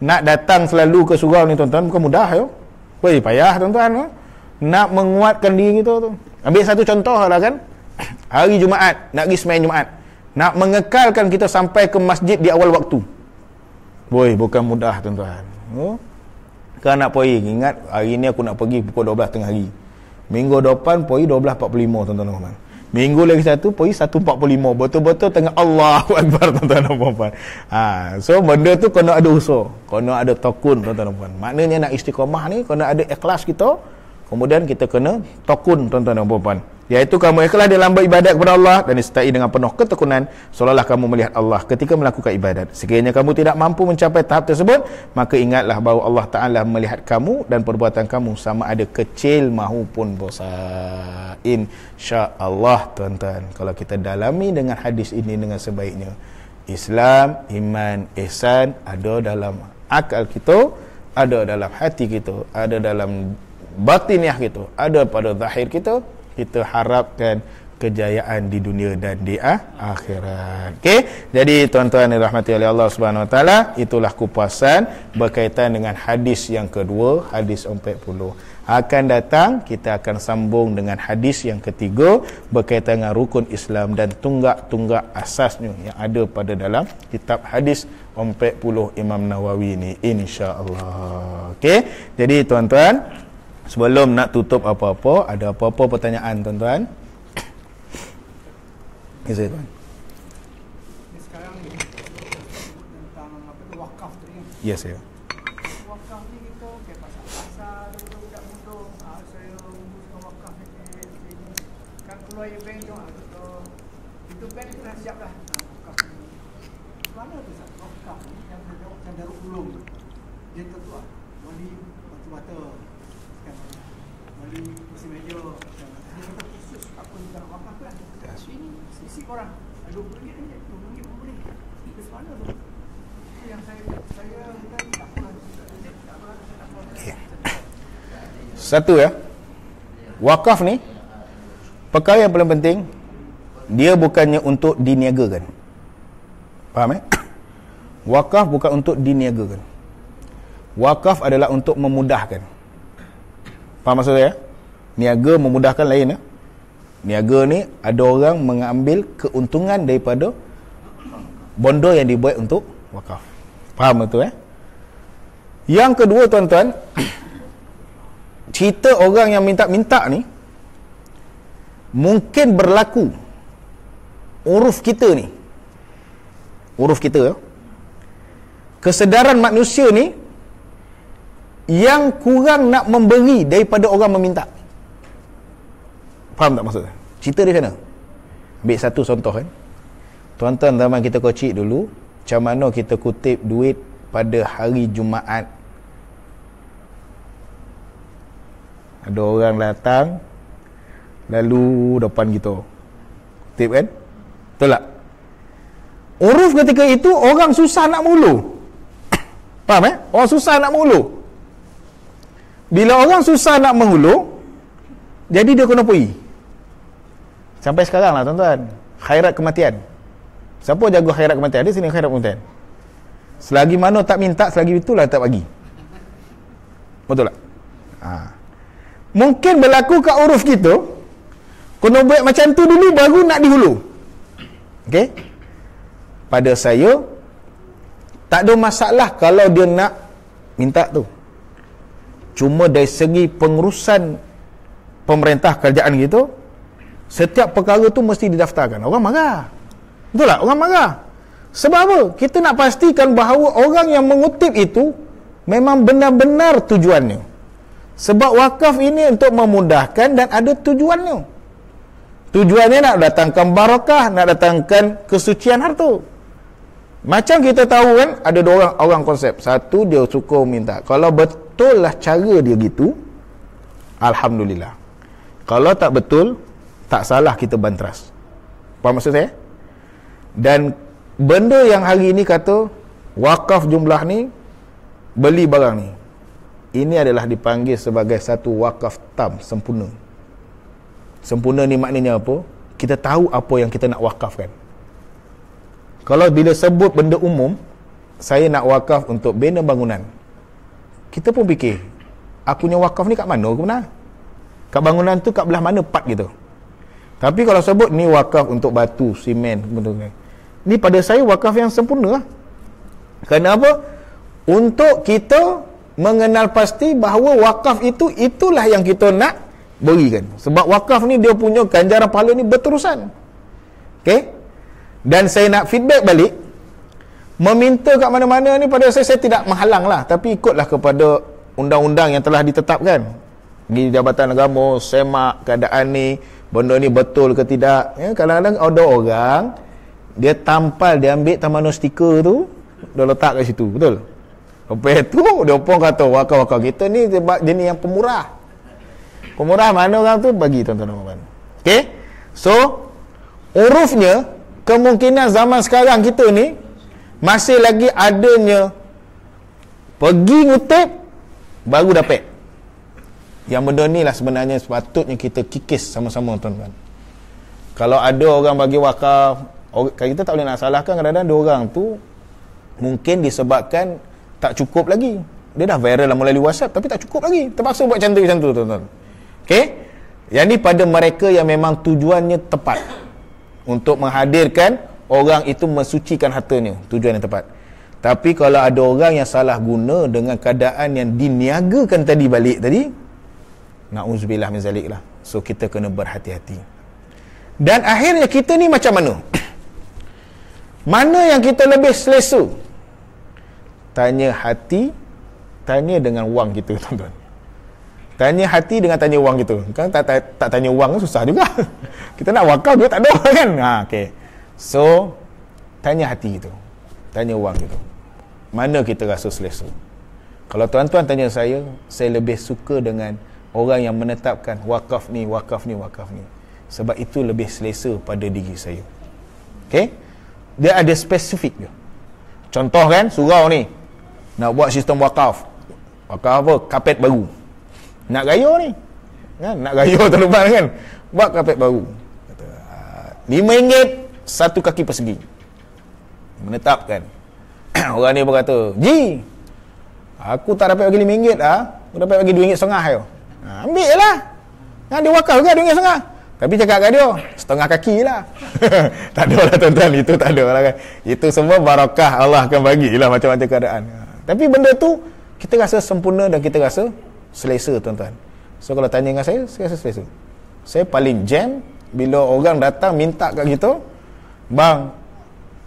nak datang selalu ke surau ni tuan-tuan bukan mudah yo Wah, payah tuan-tuan. Nak menguatkan diri kita tu. Ambil satu contoh lah kan. hari Jumaat nak pergi semain Jumaat nak mengekalkan kita sampai ke masjid di awal waktu boy bukan mudah tuan-tuan oh? kan nak pergi ingat hari ni aku nak pergi pukul 12 tengah hari minggu depan pergi 12.45 tuan-tuan minggu lagi satu pergi 1.45 betul-betul tengah Allah Akbar tuan-tuan dan puan-puan ha, so benda tu kena ada usul kena ada tokun tuan-tuan dan puan maknanya nak istiqamah ni kena ada ikhlas kita kemudian kita kena tokun tuan-tuan dan puan-puan Iaitu kamu ikhlas dalam beribadat kepada Allah dan disertai dengan penuh ketekunan seolah-olah kamu melihat Allah ketika melakukan ibadat. Sekiranya kamu tidak mampu mencapai tahap tersebut, maka ingatlah bahawa Allah Ta'ala melihat kamu dan perbuatan kamu sama ada kecil mahupun besar. InsyaAllah tuan-tuan. Kalau kita dalami dengan hadis ini dengan sebaiknya. Islam, iman, ihsan ada dalam akal kita, ada dalam hati kita, ada dalam batiniah kita, ada pada zahir kita, kita harapkan kejayaan di dunia dan di ah, akhirat. Okey. Jadi tuan-tuan yang dirahmati oleh Allah Subhanahu Wa itulah kupuasan berkaitan dengan hadis yang kedua, hadis 40. Akan datang kita akan sambung dengan hadis yang ketiga berkaitan dengan rukun Islam dan tunggak-tunggak asasnya yang ada pada dalam kitab hadis 40 Imam Nawawi ini insya-Allah. Okey. Jadi tuan-tuan, sebelum nak tutup apa-apa ada apa-apa pertanyaan tuan-tuan ya saya tuan sekarang tentang apa tu wakaf tu ya saya satu ya wakaf ni perkara yang paling penting dia bukannya untuk diniagakan faham eh wakaf bukan untuk diniagakan wakaf adalah untuk memudahkan faham maksud saya ya? niaga memudahkan lain ya niaga ni ada orang mengambil keuntungan daripada bondo yang dibuat untuk wakaf faham betul eh yang kedua tuan-tuan cerita orang yang minta-minta ni mungkin berlaku uruf kita ni uruf kita ya. kesedaran manusia ni yang kurang nak memberi daripada orang meminta faham tak maksudnya cerita dia kena ambil satu contoh kan tuan-tuan zaman kita kocik dulu macam mana kita kutip duit pada hari Jumaat Ada orang datang Lalu depan kita Tip kan? Betul tak? Uruf ketika itu orang susah nak mulu Faham eh? Orang susah nak mulu Bila orang susah nak mengulu Jadi dia kena pergi Sampai sekarang lah tuan-tuan Khairat kematian Siapa jaga khairat kematian? Dia sini khairat kematian Selagi mana tak minta Selagi itulah tak bagi Betul tak? Haa mungkin berlaku kat uruf kita kena buat macam tu dulu baru nak dihulu ok pada saya tak ada masalah kalau dia nak minta tu cuma dari segi pengurusan pemerintah kerajaan gitu setiap perkara tu mesti didaftarkan orang marah betul tak? orang marah sebab apa? kita nak pastikan bahawa orang yang mengutip itu memang benar-benar tujuannya sebab wakaf ini untuk memudahkan dan ada tujuannya. Tujuannya nak datangkan barakah, nak datangkan kesucian harta. Macam kita tahu kan, ada dua orang, orang konsep. Satu, dia suka minta. Kalau betul lah cara dia gitu, Alhamdulillah. Kalau tak betul, tak salah kita bantras. Faham maksud saya? Dan benda yang hari ini kata, wakaf jumlah ni, beli barang ni ini adalah dipanggil sebagai satu wakaf tam sempurna sempurna ni maknanya apa kita tahu apa yang kita nak wakafkan kalau bila sebut benda umum saya nak wakaf untuk bina bangunan kita pun fikir aku punya wakaf ni kat mana aku pernah kat bangunan tu kat belah mana part gitu tapi kalau sebut ni wakaf untuk batu, simen, benda-benda ni pada saya wakaf yang sempurna lah kerana apa? untuk kita mengenal pasti bahawa wakaf itu itulah yang kita nak berikan sebab wakaf ni dia punya ganjaran pahala ni berterusan ok dan saya nak feedback balik meminta kat mana-mana ni pada saya saya tidak menghalang lah tapi ikutlah kepada undang-undang yang telah ditetapkan di Jabatan Agama semak keadaan ni benda ni betul ke tidak ya, kadang-kadang ada orang dia tampal dia ambil tamano stiker tu dia letak kat situ betul Lepas tu dia pun kata wakau-wakau kita ni sebab jenis yang pemurah. Pemurah mana orang tu bagi tuan-tuan dan puan. Okey. So urufnya kemungkinan zaman sekarang kita ni masih lagi adanya pergi ngutip baru dapat. Yang benda ni lah sebenarnya sepatutnya kita kikis sama-sama tuan-tuan. Kalau ada orang bagi wakaf, kita tak boleh nak salahkan kadang-kadang dua orang tu mungkin disebabkan tak cukup lagi dia dah viral lah melalui whatsapp tapi tak cukup lagi terpaksa buat macam tu macam tu tuan-tuan ok yang ni pada mereka yang memang tujuannya tepat untuk menghadirkan orang itu mensucikan hartanya tujuan yang tepat tapi kalau ada orang yang salah guna dengan keadaan yang diniagakan tadi balik tadi na'uzubillah min zalik lah so kita kena berhati-hati dan akhirnya kita ni macam mana mana yang kita lebih selesa tanya hati tanya dengan wang kita tuan-tuan tanya hati dengan tanya wang gitu kan tak, tak, tak tanya wang susah juga kita nak wakaf dia tak ada kan ha, okay. so tanya hati gitu tanya wang gitu mana kita rasa selesa kalau tuan-tuan tanya saya saya lebih suka dengan orang yang menetapkan wakaf ni wakaf ni wakaf ni sebab itu lebih selesa pada diri saya okay? dia ada spesifik dia contoh kan surau ni nak buat sistem wakaf wakaf apa kapet baru nak raya ni kan nak raya tahun depan kan buat kapet baru kata ah, RM5 satu kaki persegi menetapkan orang ni berkata ji aku tak dapat bagi RM5 ah aku dapat bagi RM2.5 je ha, ambil je lah kan dia wakaf juga RM2.5 tapi cakap kat dia setengah kaki lah tak ada lah tuan-tuan itu tak ada lah kan itu semua barakah Allah akan bagi lah macam-macam keadaan ha. Tapi benda tu kita rasa sempurna dan kita rasa selesa tuan-tuan. So kalau tanya dengan saya, saya rasa selesa. Saya paling jam bila orang datang minta kat kita, bang,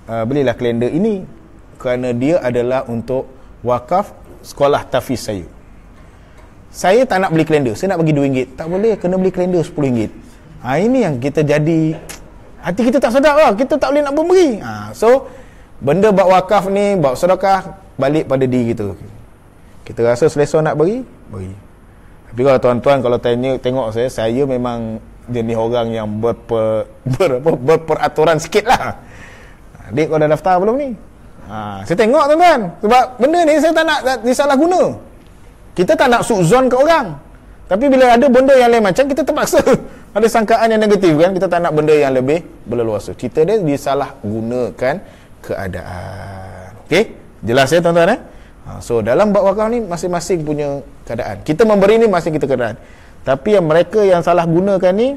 uh, belilah kalender ini kerana dia adalah untuk wakaf sekolah tafiz saya. Saya tak nak beli kalender, saya nak bagi RM2. Tak boleh, kena beli kalender RM10. Ha, ini yang kita jadi hati kita tak sedap lah. kita tak boleh nak memberi ha, so benda buat wakaf ni buat sedekah balik pada diri kita kita rasa selesa nak beri beri tapi kalau tuan-tuan kalau tanya, tengok saya saya memang jenis orang yang berpe, ber, ber, berperaturan sikit lah adik kau dah daftar belum ni ha, saya tengok tuan-tuan sebab benda ni saya tak nak disalah guna kita tak nak suzon ke orang tapi bila ada benda yang lain macam kita terpaksa ada sangkaan yang negatif kan kita tak nak benda yang lebih berleluasa kita dia disalah gunakan keadaan okey Jelas ya tuan-tuan eh? Ha, so dalam buat wakaf ni masing-masing punya keadaan. Kita memberi ni masing kita keadaan. Tapi yang mereka yang salah gunakan ni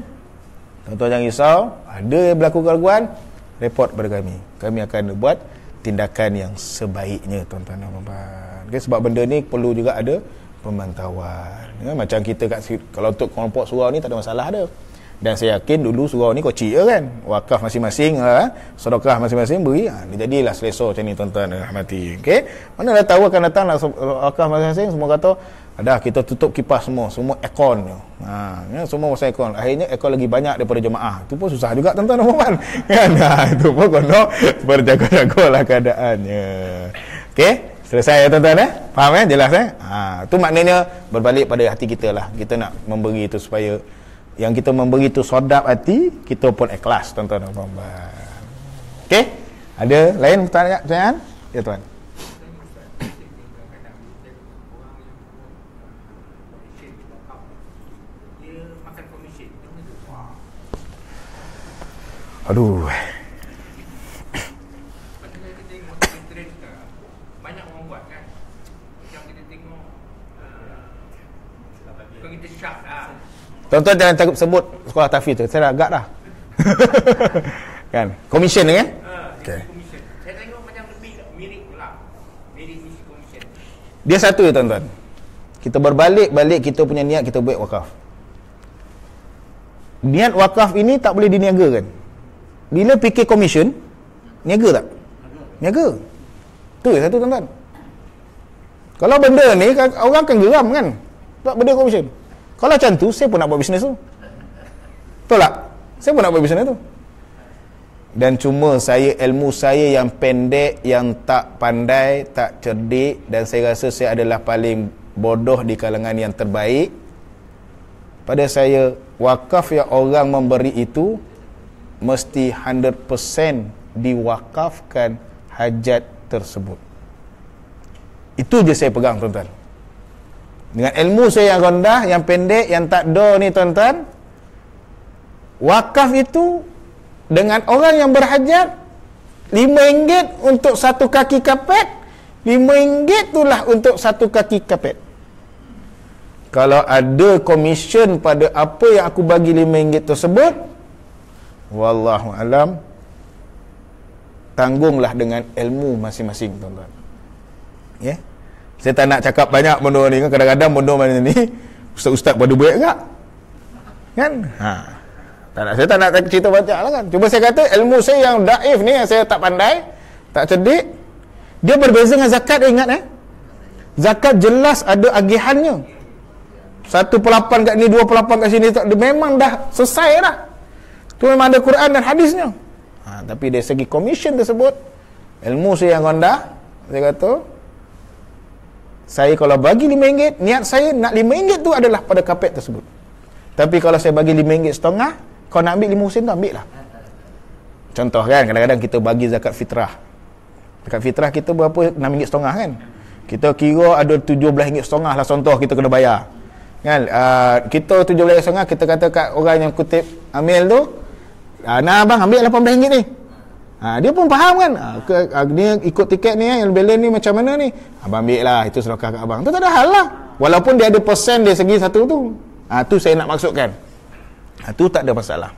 tuan-tuan jangan risau, ada yang berlaku keraguan, report kepada kami. Kami akan buat tindakan yang sebaiknya tuan-tuan dan puan Okay, sebab benda ni perlu juga ada pemantauan. Ya, macam kita kat, kalau untuk kelompok surau ni tak ada masalah ada dan saya yakin dulu surau ni kecil je kan wakaf masing-masing ha, sedekah masing-masing beri ha, dia jadilah selesa macam ni tuan-tuan rahmati okay? mana dah tahu akan datang lah wakaf masing-masing semua kata ada kita tutup kipas semua semua aircon ha, ya, semua pasal aircon akhirnya aircon lagi banyak daripada jemaah itu pun susah juga tuan-tuan kan ha, itu pun kena berjaga-jaga lah keadaannya ok selesai ya tuan-tuan eh? faham ya eh? jelas eh? ha, itu maknanya berbalik pada hati kita lah kita nak memberi itu supaya yang kita memberi tu sodap hati kita pun ikhlas tuan-tuan dan puan-puan ada lain pertanyaan ya tuan Aduh, Tuan-tuan jangan takut sebut sekolah tahfiz tu. Saya dah agak dah. kan? Commission ni kan Ya? Saya tengok macam lebih mirip pula. Mirip misi commission. Dia satu ya tuan-tuan. Kita berbalik-balik kita punya niat kita buat wakaf. Niat wakaf ini tak boleh diniagakan. Bila fikir commission, niaga tak? Niaga. Tu satu tuan-tuan. Kalau benda ni orang akan geram kan? Tak benda commission. Kalau macam tu, saya pun nak buat bisnes tu. Betul tak? Saya pun nak buat bisnes tu. Dan cuma saya ilmu saya yang pendek, yang tak pandai, tak cerdik dan saya rasa saya adalah paling bodoh di kalangan yang terbaik. Pada saya, wakaf yang orang memberi itu mesti 100% diwakafkan hajat tersebut. Itu je saya pegang tuan-tuan. Dengan ilmu saya yang rendah, yang pendek, yang tak do ni tuan-tuan. Wakaf itu dengan orang yang berhajat RM5 untuk satu kaki kapet RM5 itulah untuk satu kaki kapet kalau ada komisen pada apa yang aku bagi RM5 tersebut wallahu alam tanggunglah dengan ilmu masing-masing tuan-tuan ya yeah? saya tak nak cakap banyak benda ni kan. kadang-kadang benda macam ni ustaz-ustaz pada buat tak kan ha. tak nak, saya tak nak cerita banyak lah kan cuba saya kata ilmu saya yang daif ni yang saya tak pandai tak cerdik dia berbeza dengan zakat ingat eh zakat jelas ada agihannya satu pelapan kat ni dua pelapan kat sini tak, dia memang dah selesai lah. tu memang ada Quran dan hadisnya ha, tapi dari segi komisen tersebut ilmu saya yang rendah saya kata saya kalau bagi RM5, niat saya nak RM5 tu adalah pada kapet tersebut. Tapi kalau saya bagi RM5 setengah, kau nak ambil RM5 tu, ambil lah. Contoh kan, kadang-kadang kita bagi zakat fitrah. Zakat fitrah kita berapa? RM6 setengah kan? Kita kira ada RM17 setengah lah contoh kita kena bayar. Kan? Uh, kita RM17 setengah, kita kata kat orang yang kutip amil tu, ah, nah abang ambil RM18 ni. Ha, dia pun faham kan? Ha, ke, ha, dia ikut tiket ni, yang balance ni macam mana ni? Abang ambil lah, itu serokah kat abang. Itu tak ada hal lah. Walaupun dia ada persen dari segi satu tu. Ha, tu saya nak maksudkan. Itu ha, tak ada masalah.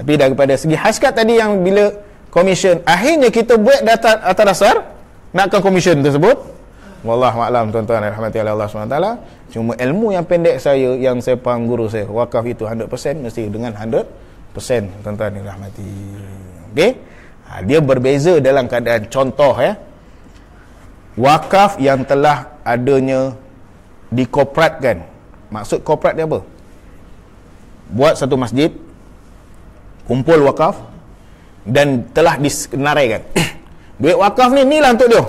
Tapi daripada segi haskat tadi yang bila commission, akhirnya kita buat data atas dasar, nakkan commission tersebut. Wallah maklam tuan-tuan rahmati Allah SWT. Cuma ilmu yang pendek saya, yang saya panggil guru saya, wakaf itu 100%, mesti dengan 100%. Tuan-tuan rahmati. Okay? ha, dia berbeza dalam keadaan contoh ya wakaf yang telah adanya dikopratkan maksud koprat dia apa buat satu masjid kumpul wakaf dan telah disenaraikan duit wakaf ni ni lah untuk dia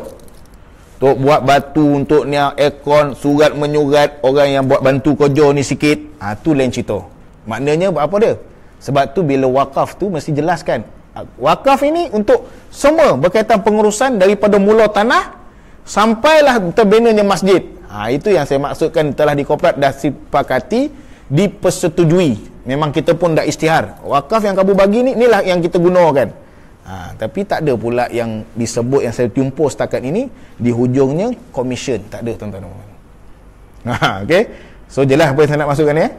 untuk buat batu untuk ni aircon surat menyurat orang yang buat bantu kojo ni sikit ha, tu lain cerita maknanya apa dia sebab tu bila wakaf tu mesti jelaskan wakaf ini untuk semua berkaitan pengurusan daripada mula tanah sampailah terbinanya masjid ha, itu yang saya maksudkan telah dikoprat dan sipakati dipersetujui memang kita pun dah istihar wakaf yang kamu bagi ni inilah yang kita gunakan ha, tapi tak ada pula yang disebut yang saya tumpuh setakat ini di hujungnya commission tak ada tuan-tuan ha, okay? so jelas apa yang saya nak masukkan ya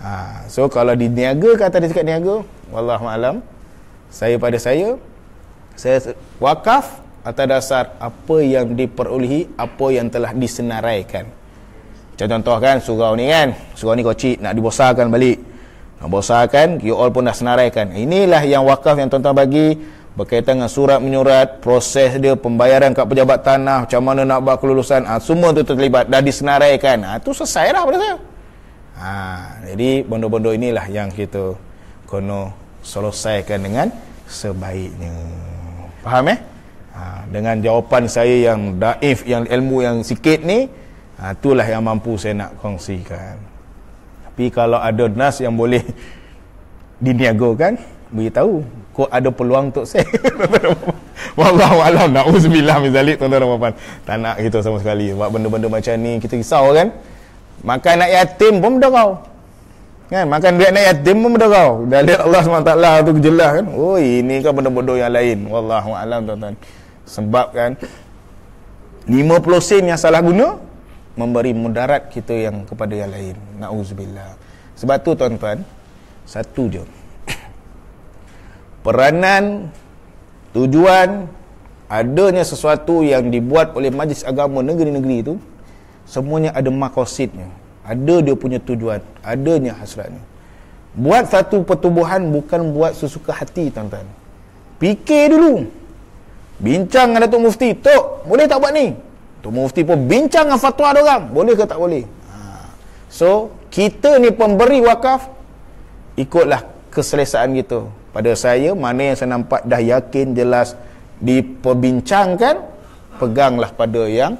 ha, so kalau di niaga kata dia cakap niaga wallahualam saya pada saya saya wakaf atas dasar apa yang diperolehi apa yang telah disenaraikan contoh-contoh kan surau ni kan surau ni kocik nak dibosarkan balik nak bosarkan you all pun dah senaraikan inilah yang wakaf yang tuan-tuan bagi berkaitan dengan surat menyurat proses dia pembayaran kat pejabat tanah macam mana nak buat kelulusan ha, semua tu terlibat dah disenaraikan ha, tu selesai dah pada saya ha, jadi benda-benda inilah yang kita kena selesaikan dengan sebaiknya. Faham eh? Ha, dengan jawapan saya yang daif, yang ilmu yang sikit ni, ha, itulah yang mampu saya nak kongsikan. Tapi kalau ada nas yang boleh diniagakan, beritahu. Kok ada peluang untuk saya? Wallahu alam na'udzubillah min zalik tuan-tuan dan puan-puan. Tak nak kita sama sekali. Buat benda-benda macam ni, kita risau kan? Makan anak yatim pun benda kau. Kan? Makan duit anak yatim pun dah lihat Allah SWT tu jelas kan. Oh, ini kan benda bodoh yang lain. Wallahu a'lam tuan-tuan. Sebab kan 50 sen yang salah guna memberi mudarat kita yang kepada yang lain. Nauzubillah. Sebab tu tuan-tuan, satu je. Peranan tujuan adanya sesuatu yang dibuat oleh majlis agama negeri-negeri itu semuanya ada makosidnya ada dia punya tujuan adanya hasratnya buat satu pertubuhan bukan buat sesuka hati tuan-tuan fikir dulu bincang dengan Datuk Mufti Tok boleh tak buat ni Datuk Mufti pun bincang dengan fatwa dia orang boleh ke tak boleh ha. so kita ni pemberi wakaf ikutlah keselesaan gitu pada saya mana yang saya nampak dah yakin jelas diperbincangkan peganglah pada yang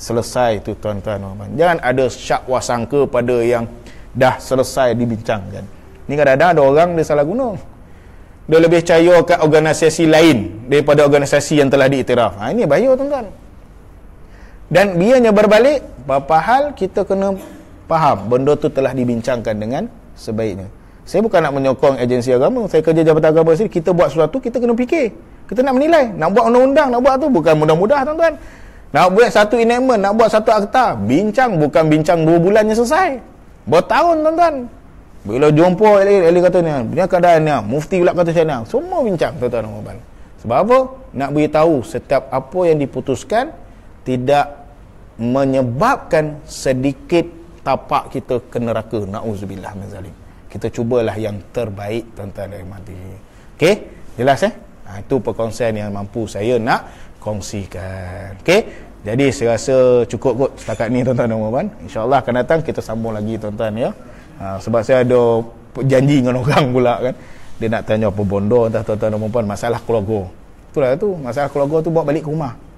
selesai tu tuan-tuan puan jangan ada syak wasangka pada yang dah selesai dibincangkan ni kadang-kadang ada orang dia salah guna dia lebih percaya kat organisasi lain daripada organisasi yang telah diiktiraf ha, ini bahaya tuan-tuan dan biarnya berbalik berapa hal kita kena faham benda tu telah dibincangkan dengan sebaiknya saya bukan nak menyokong agensi agama saya kerja jabatan agama sendiri kita buat sesuatu kita kena fikir kita nak menilai nak buat undang-undang nak buat tu bukan mudah-mudah tuan-tuan nak buat satu enactment, nak buat satu akta, bincang bukan bincang dua bulannya selesai. Bertahun tuan-tuan. Bila jumpa Ali, kata ni, punya keadaan ni, ah. mufti pula kata saya ni. Ah. Semua bincang tuan-tuan dan puan. Sebab apa? Nak beritahu setiap apa yang diputuskan tidak menyebabkan sedikit tapak kita ke neraka. Nauzubillah min zalim. Kita cubalah yang terbaik tuan-tuan dan puan. Okey? Jelas eh? Ha, itu perkongsian yang mampu saya nak kongsikan. Okey. Jadi saya rasa cukup kot setakat ni tuan-tuan dan puan-puan. Insya-Allah akan datang kita sambung lagi tuan-tuan ya. Ha, sebab saya ada janji dengan orang pula kan. Dia nak tanya apa bondo entah tuan-tuan dan puan-puan masalah keluarga. Itulah tu masalah keluarga tu bawa balik ke rumah.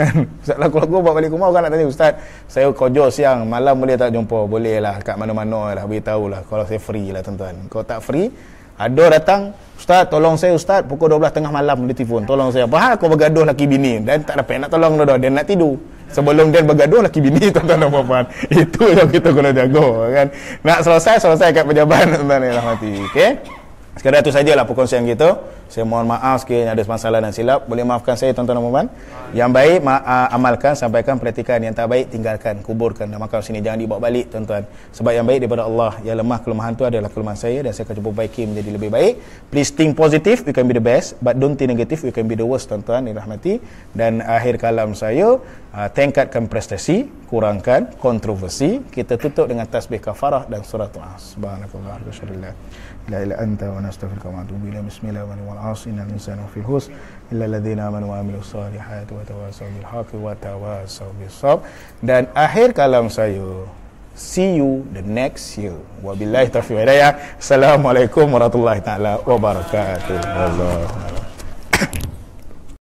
Kan? Masalah keluarga bawa balik rumah orang nak tanya ustaz, saya kerja siang malam boleh tak jumpa? Boleh lah kat mana-mana lah beritahu lah kalau saya free lah tuan-tuan. Kalau tak free ada datang, Ustaz tolong saya Ustaz, pukul 12 tengah malam dia telefon. Tolong saya, apa hal kau bergaduh laki bini? Dan tak dapat nak tolong dia, dia nak tidur. Sebelum dia bergaduh laki bini tuan-tuan dan puan-puan. Itu yang kita kena jago Kan? Nak selesai, selesai kat pejabat tuan-tuan yang rahmati. Okay? Sekadar itu sajalah perkongsian kita. Saya mohon maaf sekiranya ada masalah dan silap. Boleh maafkan saya tuan-tuan dan puan Yang baik, amalkan, sampaikan, perhatikan. Yang tak baik, tinggalkan, kuburkan dan makam sini. Jangan dibawa balik tuan-tuan. Sebab yang baik daripada Allah. Yang lemah kelemahan tu adalah kelemahan saya dan saya akan cuba baiki menjadi lebih baik. Please think positive, we can be the best. But don't think negative, we can be the worst tuan-tuan. Dirahmati. Dan akhir kalam saya, uh, tingkatkan prestasi, kurangkan kontroversi. Kita tutup dengan tasbih kafarah dan surat tu'as. Subhanakallah. Alhamdulillah. لا إلا أنت ونستغفرك ونتوب إلى بسم الله الرحمن والعصر إن الإنسان في الخسر إلا الذين آمنوا وعملوا الصالحات وتواصوا بالحق وتواصوا بالصبر dan akhir kalam saya see you the next year wabillahi taufiq hidayah assalamualaikum warahmatullahi taala wabarakatuh Allah